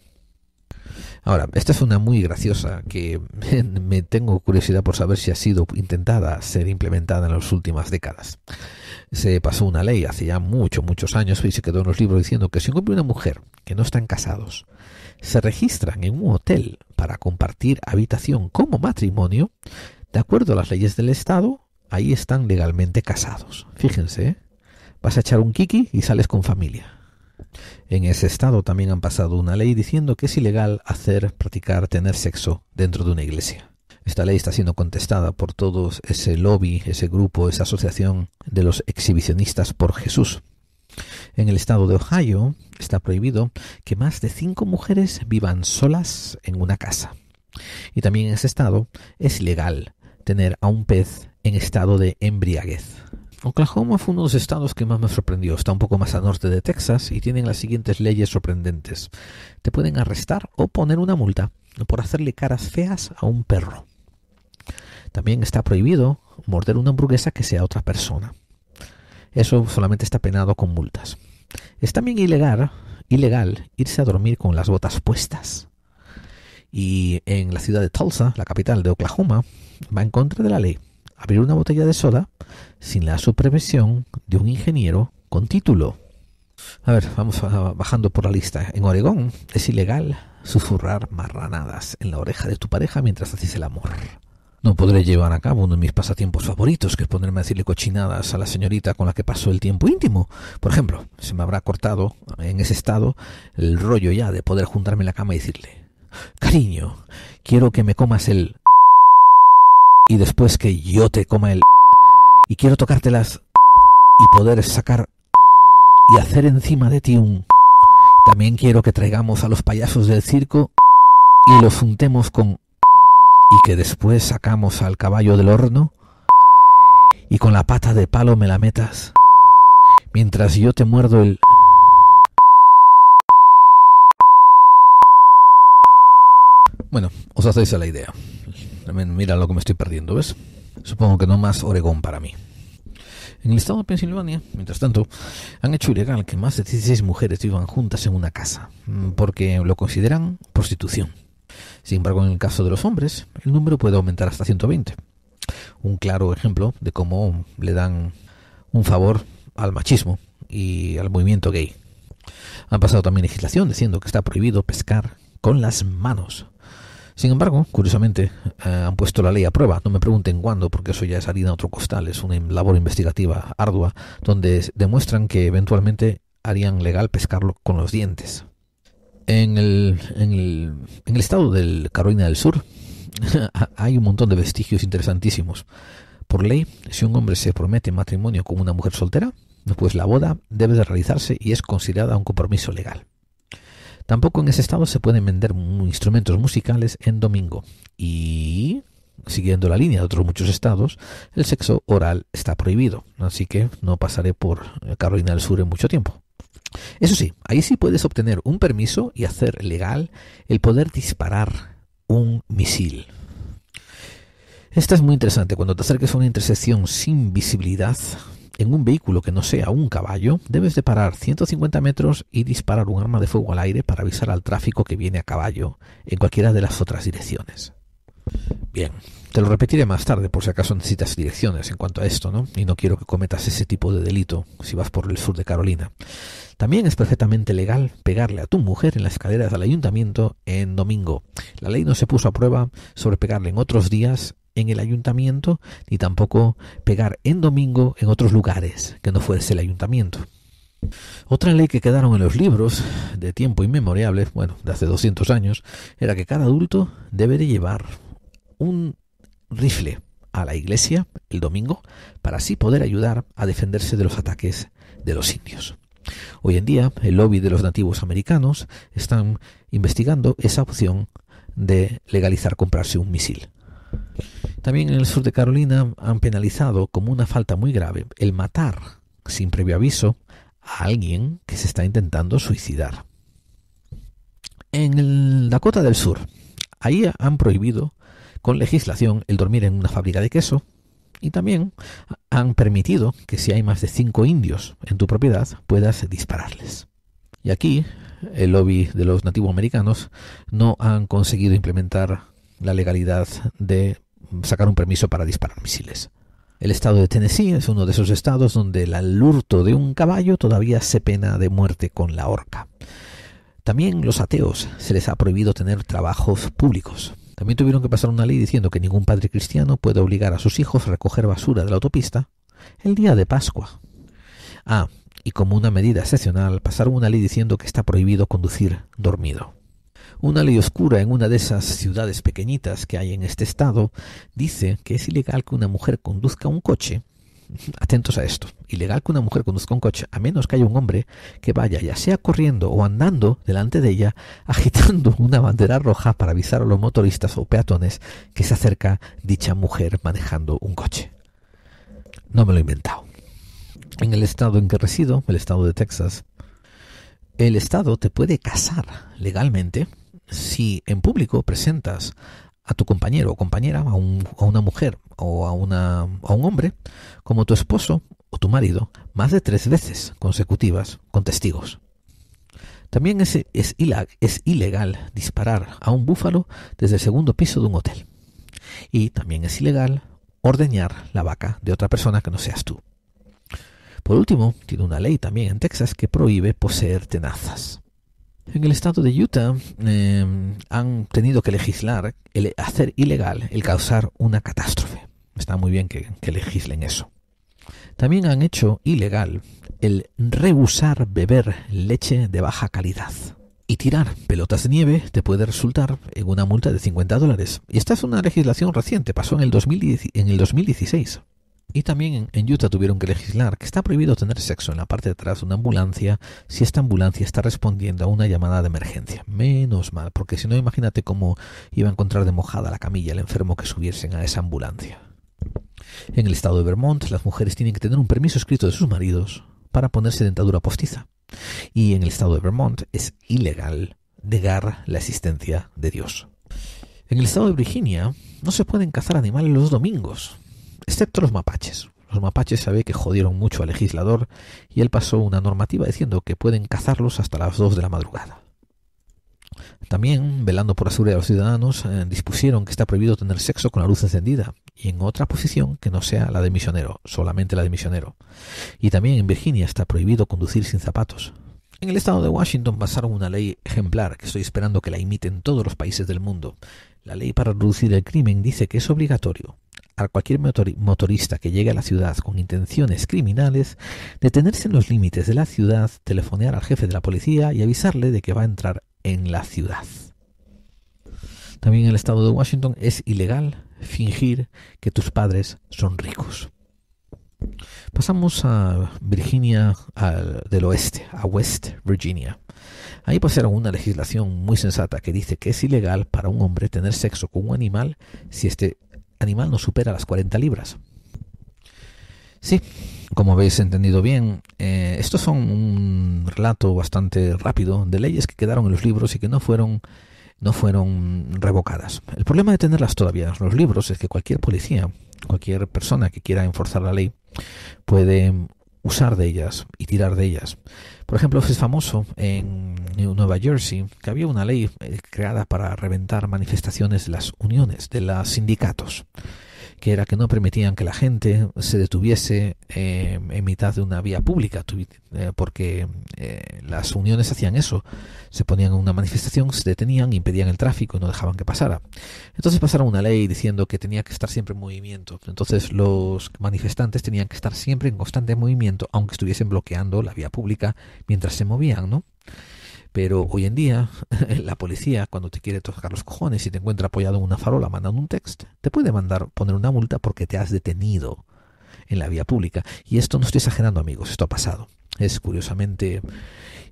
Ahora, esta es una muy graciosa que me tengo curiosidad por saber si ha sido intentada ser implementada en las últimas décadas. Se pasó una ley hace ya muchos, muchos años y se quedó en los libros diciendo que si un hombre y una mujer que no están casados se registran en un hotel para compartir habitación como matrimonio, de acuerdo a las leyes del Estado, ahí están legalmente casados. Fíjense, ¿eh? vas a echar un kiki y sales con familia. En ese estado también han pasado una ley diciendo que es ilegal hacer, practicar, tener sexo dentro de una iglesia. Esta ley está siendo contestada por todos ese lobby, ese grupo, esa asociación de los exhibicionistas por Jesús. En el estado de Ohio está prohibido que más de cinco mujeres vivan solas en una casa. Y también en ese estado es ilegal tener a un pez en estado de embriaguez. Oklahoma fue uno de los estados que más me sorprendió. Está un poco más al norte de Texas y tienen las siguientes leyes sorprendentes. Te pueden arrestar o poner una multa por hacerle caras feas a un perro. También está prohibido morder una hamburguesa que sea otra persona. Eso solamente está penado con multas. Es también ilegal, ilegal irse a dormir con las botas puestas. Y en la ciudad de Tulsa, la capital de Oklahoma, va en contra de la ley abrir una botella de soda sin la supervisión de un ingeniero con título. A ver, vamos bajando por la lista. En Oregón es ilegal susurrar marranadas en la oreja de tu pareja mientras haces el amor. No podré llevar a cabo uno de mis pasatiempos favoritos, que es ponerme a decirle cochinadas a la señorita con la que pasó el tiempo íntimo. Por ejemplo, se me habrá cortado en ese estado el rollo ya de poder juntarme en la cama y decirle, cariño, quiero que me comas el y después que yo te coma el y quiero tocártelas y poder sacar y hacer encima de ti un. También quiero que traigamos a los payasos del circo y los juntemos con y que después sacamos al caballo del horno y con la pata de palo me la metas mientras yo te muerdo el bueno, os hacéis a la idea. Mira lo que me estoy perdiendo, ¿ves? Supongo que no más Oregón para mí. En el estado de Pensilvania, mientras tanto, han hecho ilegal que más de 16 mujeres vivan juntas en una casa, mm, porque lo consideran prostitución. Sin embargo, en el caso de los hombres, el número puede aumentar hasta 120. Un claro ejemplo de cómo le dan un favor al machismo y al movimiento gay. Han pasado también legislación diciendo que está prohibido pescar con las manos sin embargo, curiosamente, eh, han puesto la ley a prueba. No me pregunten cuándo, porque eso ya es harina otro costal. Es una labor investigativa ardua, donde demuestran que eventualmente harían legal pescarlo con los dientes. En el, en el estado de Carolina del Sur hay un montón de vestigios interesantísimos. Por ley, si un hombre se promete matrimonio con una mujer soltera, pues la boda debe de realizarse y es considerada un compromiso legal. Tampoco en ese estado se pueden vender instrumentos musicales en domingo. Y, siguiendo la línea de otros muchos estados, el sexo oral está prohibido. Así que no pasaré por Carolina del Sur en mucho tiempo. Eso sí, ahí sí puedes obtener un permiso y hacer legal el poder disparar un misil. Esta es muy interesante. Cuando te acerques a una intersección sin visibilidad, en un vehículo que no sea un caballo, debes de parar 150 metros y disparar un arma de fuego al aire para avisar al tráfico que viene a caballo en cualquiera de las otras direcciones. Bien, te lo repetiré más tarde por si acaso necesitas direcciones en cuanto a esto, ¿no? Y no quiero que cometas ese tipo de delito si vas por el sur de Carolina. También es perfectamente legal pegarle a tu mujer en las escaleras del ayuntamiento en domingo. La ley no se puso a prueba sobre pegarle en otros días en el ayuntamiento, ni tampoco pegar en domingo en otros lugares que no fuese el ayuntamiento. Otra ley que quedaron en los libros de tiempo inmemorable, bueno, de hace 200 años, era que cada adulto debe llevar un rifle a la iglesia el domingo para así poder ayudar a defenderse de los ataques de los indios. Hoy en día, el lobby de los nativos americanos están investigando esa opción de legalizar comprarse un misil. También en el sur de Carolina han penalizado como una falta muy grave el matar, sin previo aviso, a alguien que se está intentando suicidar. En el Dakota del Sur, ahí han prohibido con legislación el dormir en una fábrica de queso y también han permitido que si hay más de cinco indios en tu propiedad puedas dispararles. Y aquí el lobby de los nativos americanos no han conseguido implementar la legalidad de sacar un permiso para disparar misiles. El estado de Tennessee es uno de esos estados donde el hurto de un caballo todavía se pena de muerte con la horca. También los ateos se les ha prohibido tener trabajos públicos. También tuvieron que pasar una ley diciendo que ningún padre cristiano puede obligar a sus hijos a recoger basura de la autopista el día de Pascua. Ah, y como una medida excepcional, pasaron una ley diciendo que está prohibido conducir dormido. Una ley oscura en una de esas ciudades pequeñitas que hay en este estado dice que es ilegal que una mujer conduzca un coche. Atentos a esto. Ilegal que una mujer conduzca un coche, a menos que haya un hombre que vaya ya sea corriendo o andando delante de ella, agitando una bandera roja para avisar a los motoristas o peatones que se acerca dicha mujer manejando un coche. No me lo he inventado. En el estado en que resido, el estado de Texas, el Estado te puede casar legalmente si en público presentas a tu compañero o compañera, a, una mujer o a, un hombre, como tu esposo o tu marido, más de tres veces consecutivas con testigos. También es, es, ilegal disparar a un búfalo desde el segundo piso de un hotel. Y también es ilegal ordeñar la vaca de otra persona que no seas tú. Por último, tiene una ley también en Texas que prohíbe poseer tenazas. En el estado de Utah em, han tenido que legislar, el hacer ilegal el causar una catástrofe. Está muy bien que, legislen eso. También han hecho ilegal el rehusar beber leche de baja calidad. Y tirar pelotas de nieve te puede resultar en una multa de 50 dólares. Y esta es una legislación reciente, pasó en el 2016. Y también en, Utah tuvieron que legislar que está prohibido tener sexo en la parte de atrás de una ambulancia si esta ambulancia está respondiendo a una llamada de emergencia. Menos mal, porque si no, imagínate cómo iba a encontrar de mojada la camilla el enfermo que subiesen a esa ambulancia. En el estado de Vermont, las mujeres tienen que tener un permiso escrito de sus maridos para ponerse dentadura postiza. Y en el estado de Vermont es ilegal negar la existencia de Dios. En el estado de Virginia no se pueden cazar animales los domingos, excepto los mapaches. Los mapaches sabe que jodieron mucho al legislador y él pasó una normativa diciendo que pueden cazarlos hasta las 2 de la madrugada. También, velando por la seguridad de los ciudadanos, eh, dispusieron que está prohibido tener sexo con la luz encendida y en otra posición que no sea la de misionero, solamente la de misionero. Y también en Virginia está prohibido conducir sin zapatos. En el estado de Washington pasaron una ley ejemplar que estoy esperando que la imiten todos los países del mundo. La ley para reducir el crimen dice que es obligatorio a cualquier motorista que llegue a la ciudad con intenciones criminales, detenerse en los límites de la ciudad, telefonear al jefe de la policía y avisarle de que va a entrar en la ciudad. También en el estado de Washington es ilegal fingir que tus padres son ricos. Pasamos a Virginia del oeste, a West Virginia. Ahí pasaron una legislación muy sensata que dice que es ilegal para un hombre tener sexo con un animal si este animal no supera las 40 libras. Sí, como habéis entendido bien, eh, estos son un relato bastante rápido de leyes que quedaron en los libros y que no fueron no fueron revocadas. El problema de tenerlas todavía en los libros es que cualquier policía, cualquier persona que quiera enforzar la ley puede usar de ellas y tirar de ellas. Por ejemplo, es famoso en Nueva Jersey que había una ley eh, creada para reventar manifestaciones de las uniones, de los sindicatos que era que no permitían que la gente se detuviese eh, en mitad de una vía pública, eh, porque eh, las uniones hacían eso, se ponían en una manifestación, se detenían, impedían el tráfico y no dejaban que pasara. Entonces pasaron una ley diciendo que tenía que estar siempre en movimiento, entonces los manifestantes tenían que estar siempre en constante movimiento, aunque estuviesen bloqueando la vía pública mientras se movían, ¿no? Pero hoy en día, la policía, cuando te quiere tocar los cojones y te encuentra apoyado en una farola mandando un texto, te puede mandar poner una multa porque te has detenido en la vía pública. Y esto no estoy exagerando, amigos, esto ha pasado. Es curiosamente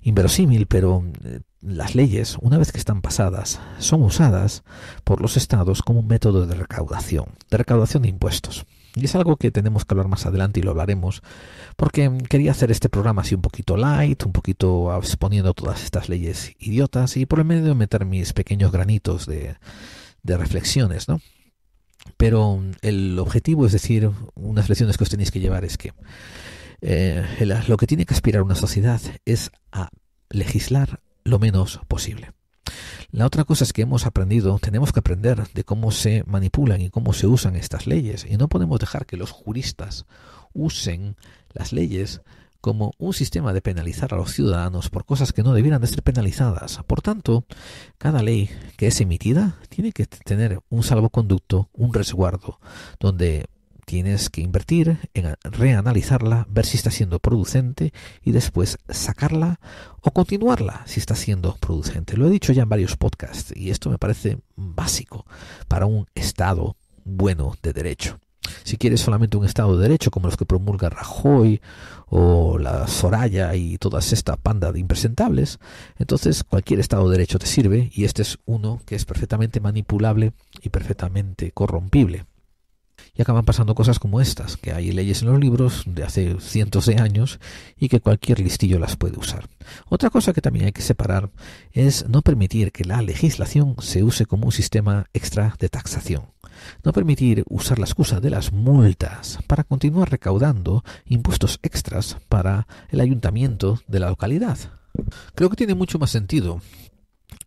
inverosímil, pero eh, las leyes, una vez que están pasadas, son usadas por los estados como un método de recaudación, de recaudación de impuestos. Y es algo que tenemos que hablar más adelante y lo hablaremos, porque quería hacer este programa así un poquito light, un poquito ah, exponiendo todas estas leyes idiotas y por el medio meter mis pequeños granitos de, de reflexiones, ¿no? Pero mm, el objetivo, es decir, unas lecciones que os tenéis que llevar es que eh, lo que tiene que aspirar una sociedad es a legislar lo menos posible. La otra cosa es que hemos aprendido, tenemos que aprender de cómo se manipulan y cómo se usan estas leyes. Y no podemos dejar que los juristas usen las leyes como un sistema de penalizar a los ciudadanos por cosas que no debieran de ser penalizadas. Por tanto, cada ley que es emitida tiene que tener un salvoconducto, un resguardo, donde tienes que invertir en reanalizarla, ver si está siendo producente y después sacarla o continuarla si está siendo producente. Lo he dicho ya en varios podcasts y esto me parece básico para un Estado bueno de derecho. Si quieres solamente un Estado de Derecho como los que promulga Rajoy o la Soraya y toda esta panda de impresentables, entonces cualquier Estado de Derecho te sirve y este es uno que es perfectamente manipulable y perfectamente corrompible y acaban pasando cosas como estas, que hay leyes en los libros de hace cientos de años y que cualquier listillo las puede usar. Otra cosa que también hay que separar es no permitir que la legislación se use como un sistema extra de taxación. No permitir usar la excusa de las multas para continuar recaudando impuestos extras para el ayuntamiento de la localidad. Creo que tiene mucho más sentido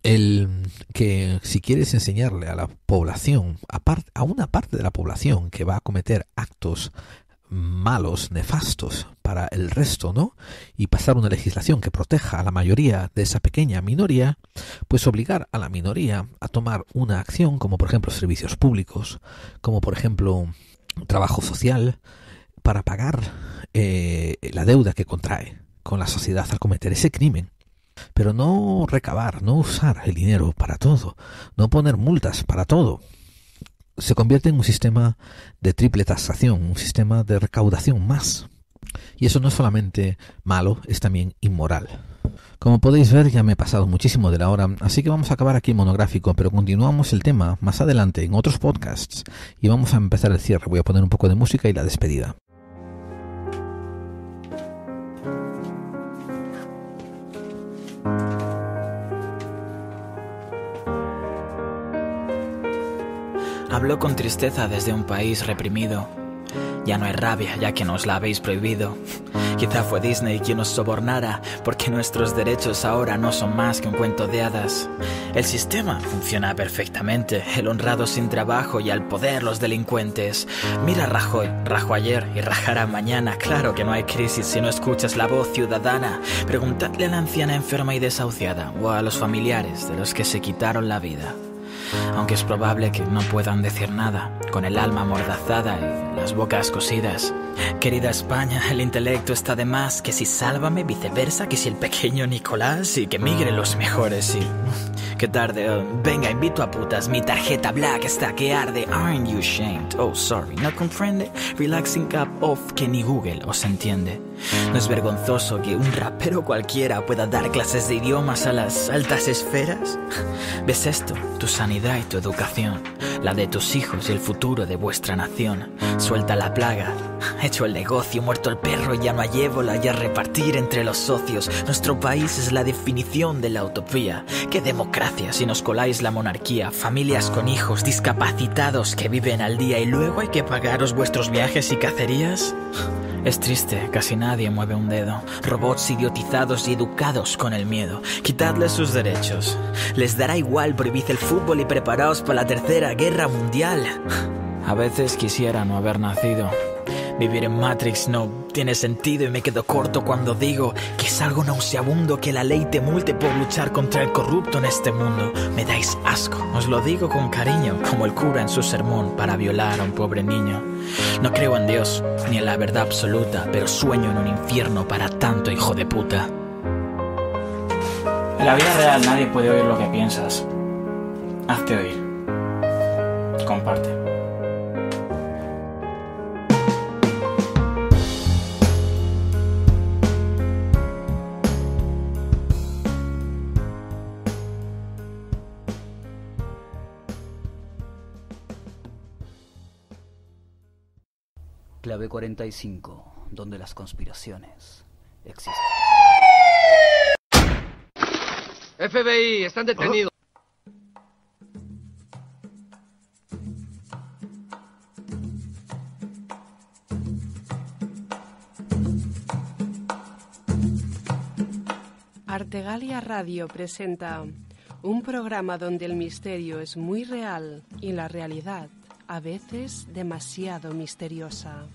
el que si quieres enseñarle a la población, a, a una parte de la población que va a cometer actos malos, nefastos para el resto, ¿no? Y pasar una legislación que proteja a la mayoría de esa pequeña minoría, pues obligar a la minoría a tomar una acción como por ejemplo servicios públicos, como por ejemplo trabajo social, para pagar eh, la deuda que contrae con la sociedad al cometer ese crimen. Pero no recabar, no usar el dinero para todo, no poner multas para todo. Se convierte en un sistema de triple tasación, un sistema de recaudación más. Y eso no es solamente malo, es también inmoral. Como podéis ver, ya me he pasado muchísimo de la hora, así que vamos a acabar aquí el monográfico, pero continuamos el tema más adelante en otros podcasts y vamos a empezar el cierre. Voy a poner un poco de música y la despedida. Habló con tristeza desde un país reprimido. Ya no hay rabia, ya que nos la habéis prohibido. Quizá fue Disney quien nos sobornara, porque nuestros derechos ahora no son más que un cuento de hadas. El sistema funciona perfectamente, el honrado sin trabajo y al poder los delincuentes. Mira Rajoy, rajo ayer y rajará mañana. Claro que no hay crisis si no escuchas la voz ciudadana. Preguntadle a la anciana enferma y desahuciada, o a los familiares de los que se quitaron la vida aunque es probable que no puedan decir nada, con el alma amordazada y las bocas cosidas. Querida España, el intelecto está de más, que si sálvame, viceversa, que si el pequeño Nicolás y que migren los mejores y... Qué tarde, oh, venga, invito a putas, mi tarjeta black está que arde, aren't you ashamed? Oh, sorry, ¿no comprende? Relaxing up, off, que ni Google os entiende. ¿No es vergonzoso que un rapero cualquiera pueda dar clases de idiomas a las altas esferas? ¿Ves esto? Tu sanidad y tu educación, la de tus hijos y el futuro de vuestra nación. Suelta la plaga, hecho el negocio, muerto el perro, ya no hay ébola, a repartir entre los socios. Nuestro país es la definición de la utopía. ¡Qué democracia si nos coláis la monarquía! Familias con hijos discapacitados que viven al día y luego hay que pagaros vuestros viajes y cacerías. Es triste, casi nada nadie mueve un dedo. Robots idiotizados y educados con el miedo. Quitadles sus derechos. Les dará igual, prohibir el fútbol y preparaos para la tercera guerra mundial. A veces quisiera no haber nacido. Vivir en Matrix no tiene sentido y me quedo corto cuando digo que es algo nauseabundo que la ley te multe por luchar contra el corrupto en este mundo. Me dais asco, os lo digo con cariño, como el cura en su sermón para violar a un pobre niño. No creo en Dios ni en la verdad absoluta, pero sueño en un infierno para tanto hijo de puta. En la vida real nadie puede oír lo que piensas. Hazte oír. Comparte. 45 donde las conspiraciones existen. FBI, están detenidos. Artegalia Radio presenta un programa donde el misterio es muy real y la realidad a veces demasiado misteriosa.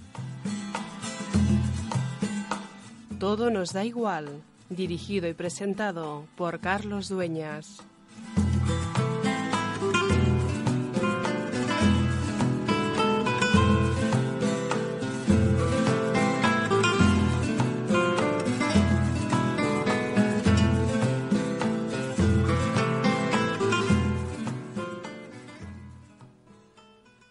Todo nos da igual, dirigido y presentado por Carlos Dueñas.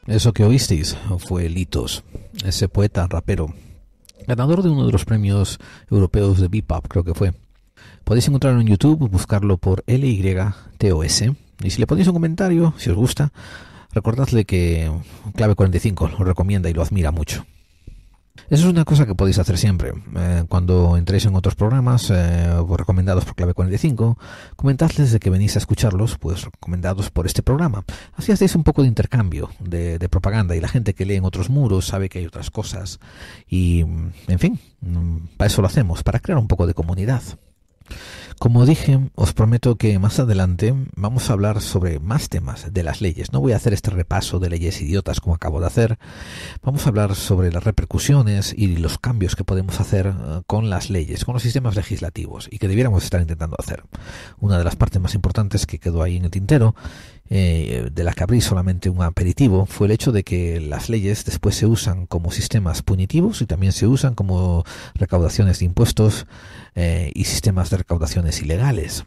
Eso que oísteis fue Litos, ese poeta rapero ganador de uno de los premios europeos de Bebop, creo que fue. Podéis encontrarlo en YouTube, buscarlo por LYTOS. Y si le ponéis un comentario, si os gusta, recordadle que Clave45 lo recomienda y lo admira mucho. Eso es una cosa que podéis hacer siempre. Eh, cuando entréis en otros programas eh, recomendados por Clave 45, comentadles de que venís a escucharlos, pues recomendados por este programa. Así hacéis un poco de intercambio de, de, propaganda y la gente que lee en otros muros sabe que hay otras cosas. Y, en fin, mm, para eso lo hacemos, para crear un poco de comunidad. Como dije, os prometo que más adelante vamos a hablar sobre más temas de las leyes. No voy a hacer este repaso de leyes idiotas como acabo de hacer. Vamos a hablar sobre las repercusiones y los cambios que podemos hacer eh, con las leyes, con los sistemas legislativos y que debiéramos estar intentando hacer. Una de las partes más importantes que quedó ahí en el tintero eh, de la que abrí solamente un aperitivo, fue el hecho de que las leyes después se usan como sistemas punitivos y también se usan como recaudaciones de impuestos eh, y sistemas de recaudaciones ilegales.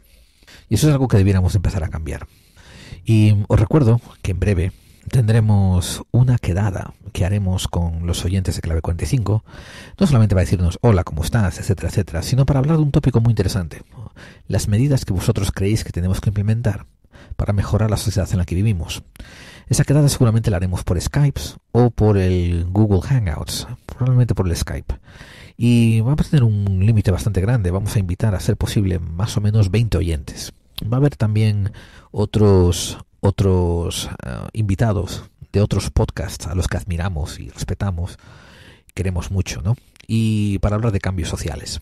Y eso es algo que debiéramos empezar a cambiar. Y os recuerdo que en breve tendremos una quedada que haremos con los oyentes de Clave 45, no solamente para decirnos hola, ¿cómo estás?, etcétera, etcétera, sino para hablar de un tópico muy interesante, las medidas que vosotros creéis que tenemos que implementar para mejorar la sociedad en la que vivimos. Esa quedada seguramente la haremos por Skype o por el Google Hangouts, probablemente por el Skype. Y vamos a tener un límite bastante grande, vamos a invitar a ser posible más o menos 20 oyentes. Va a haber también otros, otros eh, invitados de otros podcasts a los que admiramos y respetamos, queremos mucho, ¿no? Y para hablar de cambios sociales.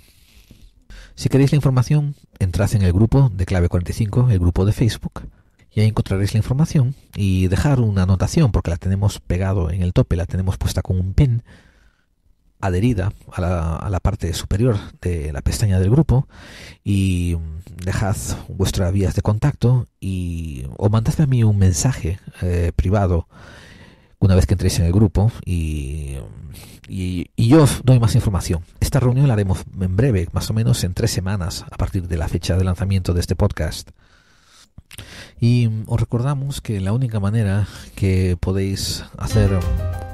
Si queréis la información, entrad en el grupo de clave 45, el grupo de Facebook, y ahí encontraréis la información y dejar una anotación porque la tenemos pegado en el tope, la tenemos puesta con un pin adherida a la, parte superior de la pestaña del grupo y dejad vuestras vías de contacto y o mandadme a mí un mensaje eh, privado una vez que entréis en el grupo y, y, yo os doy más información. Esta reunión la haremos en breve, más o menos en tres semanas a partir de la fecha de lanzamiento de este podcast. Y mm, os recordamos que la única manera que podéis hacer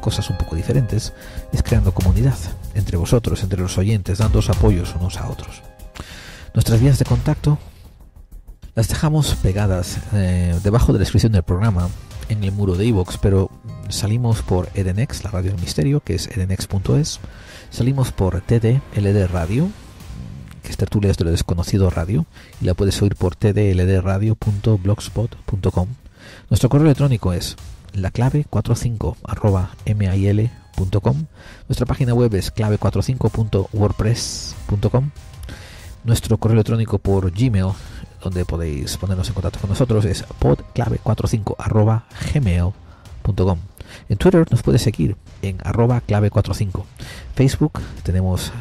cosas un poco diferentes es creando comunidad entre vosotros, entre los oyentes, dándoos apoyos unos a otros. Nuestras vías de contacto las dejamos pegadas eh, debajo de la descripción del programa en el muro de iVoox, pero salimos por Edenex, la radio del misterio, que es edenex.es, salimos por TDLD Radio, que es tertulias de lo desconocido radio, y la puedes oír por tdldradio.blogspot.com. Nuestro correo electrónico es la clave 45 arroba Nuestra página web es clave45.wordpress.com. Nuestro correo electrónico por Gmail, donde podéis ponernos en contacto con nosotros, es podclave45 arroba gmail.com. En Twitter nos puedes seguir en arroba clave45. Facebook tenemos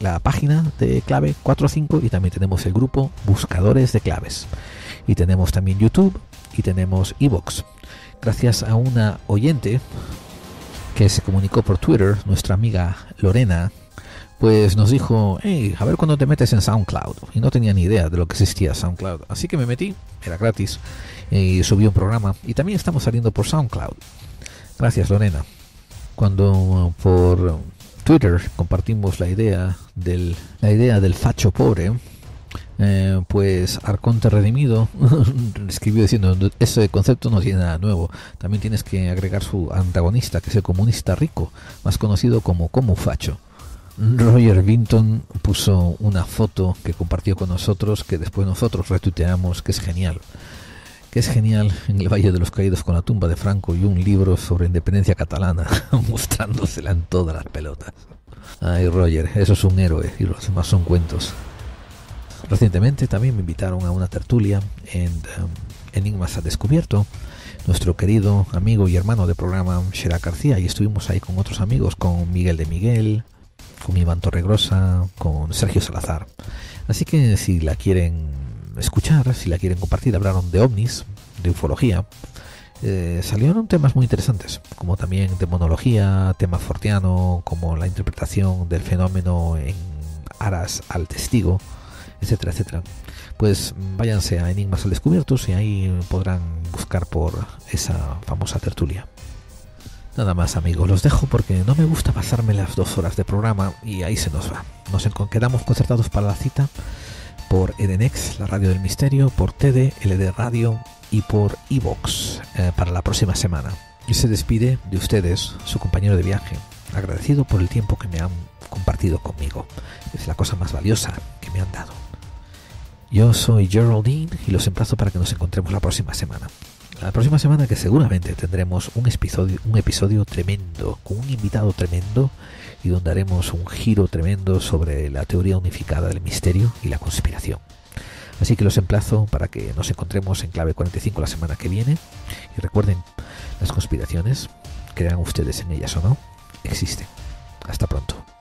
la página de clave 45 y también tenemos el grupo Buscadores de Claves. Y tenemos también YouTube y tenemos Evox. Gracias a una oyente que se comunicó por Twitter, nuestra amiga Lorena, pues nos dijo, hey, a ver cuando te metes en SoundCloud. Y no tenía ni idea de lo que existía SoundCloud. Así que me metí, era gratis, y subí un programa. Y también estamos saliendo por SoundCloud. Gracias Lorena. Cuando uh, por Twitter compartimos la idea del, la idea del facho pobre, eh, pues Arconte Redimido escribió diciendo, ese concepto no tiene nada nuevo, también tienes que agregar su antagonista, que es el comunista rico, más conocido como como facho. Roger Vinton puso una foto que compartió con nosotros, que después nosotros retuiteamos, que es genial es genial en el Valle de los Caídos con la tumba de Franco y un libro sobre independencia catalana, mostrándosela en todas las pelotas. Ay, Roger, eso es un héroe y los demás son cuentos. Recientemente también me invitaron a una tertulia en um, Enigmas ha Descubierto, nuestro querido amigo y hermano de programa Sherak García, y estuvimos ahí con otros amigos, con Miguel de Miguel, con Iván Torregrosa, con Sergio Salazar. Así que si la quieren escuchar, si la quieren compartir, hablaron de ovnis, de ufología. Eh, salieron temas muy interesantes, como también demonología, tema fortiano, como la interpretación del fenómeno en aras al testigo, etcétera, etcétera. Pues váyanse a Enigmas al Descubierto y ahí podrán buscar por esa famosa tertulia. Nada más amigos, los dejo porque no me gusta pasarme las dos horas de programa y ahí se nos va. Nos quedamos concertados para la cita por Edenex, la radio del misterio, por TD, LD Radio y por Evox eh, para la próxima semana. Y se despide de ustedes, su compañero de viaje, agradecido por el tiempo que me han compartido conmigo. Es la cosa más valiosa que me han dado. Yo soy Geraldine y los emplazo para que nos encontremos la próxima semana. La próxima semana que seguramente tendremos un episodio, un episodio tremendo, con un invitado tremendo donde haremos un giro tremendo sobre la teoría unificada del misterio y la conspiración. Así que los emplazo para que nos encontremos en clave 45 la semana que viene y recuerden, las conspiraciones, crean ustedes en ellas o no, existen. Hasta pronto.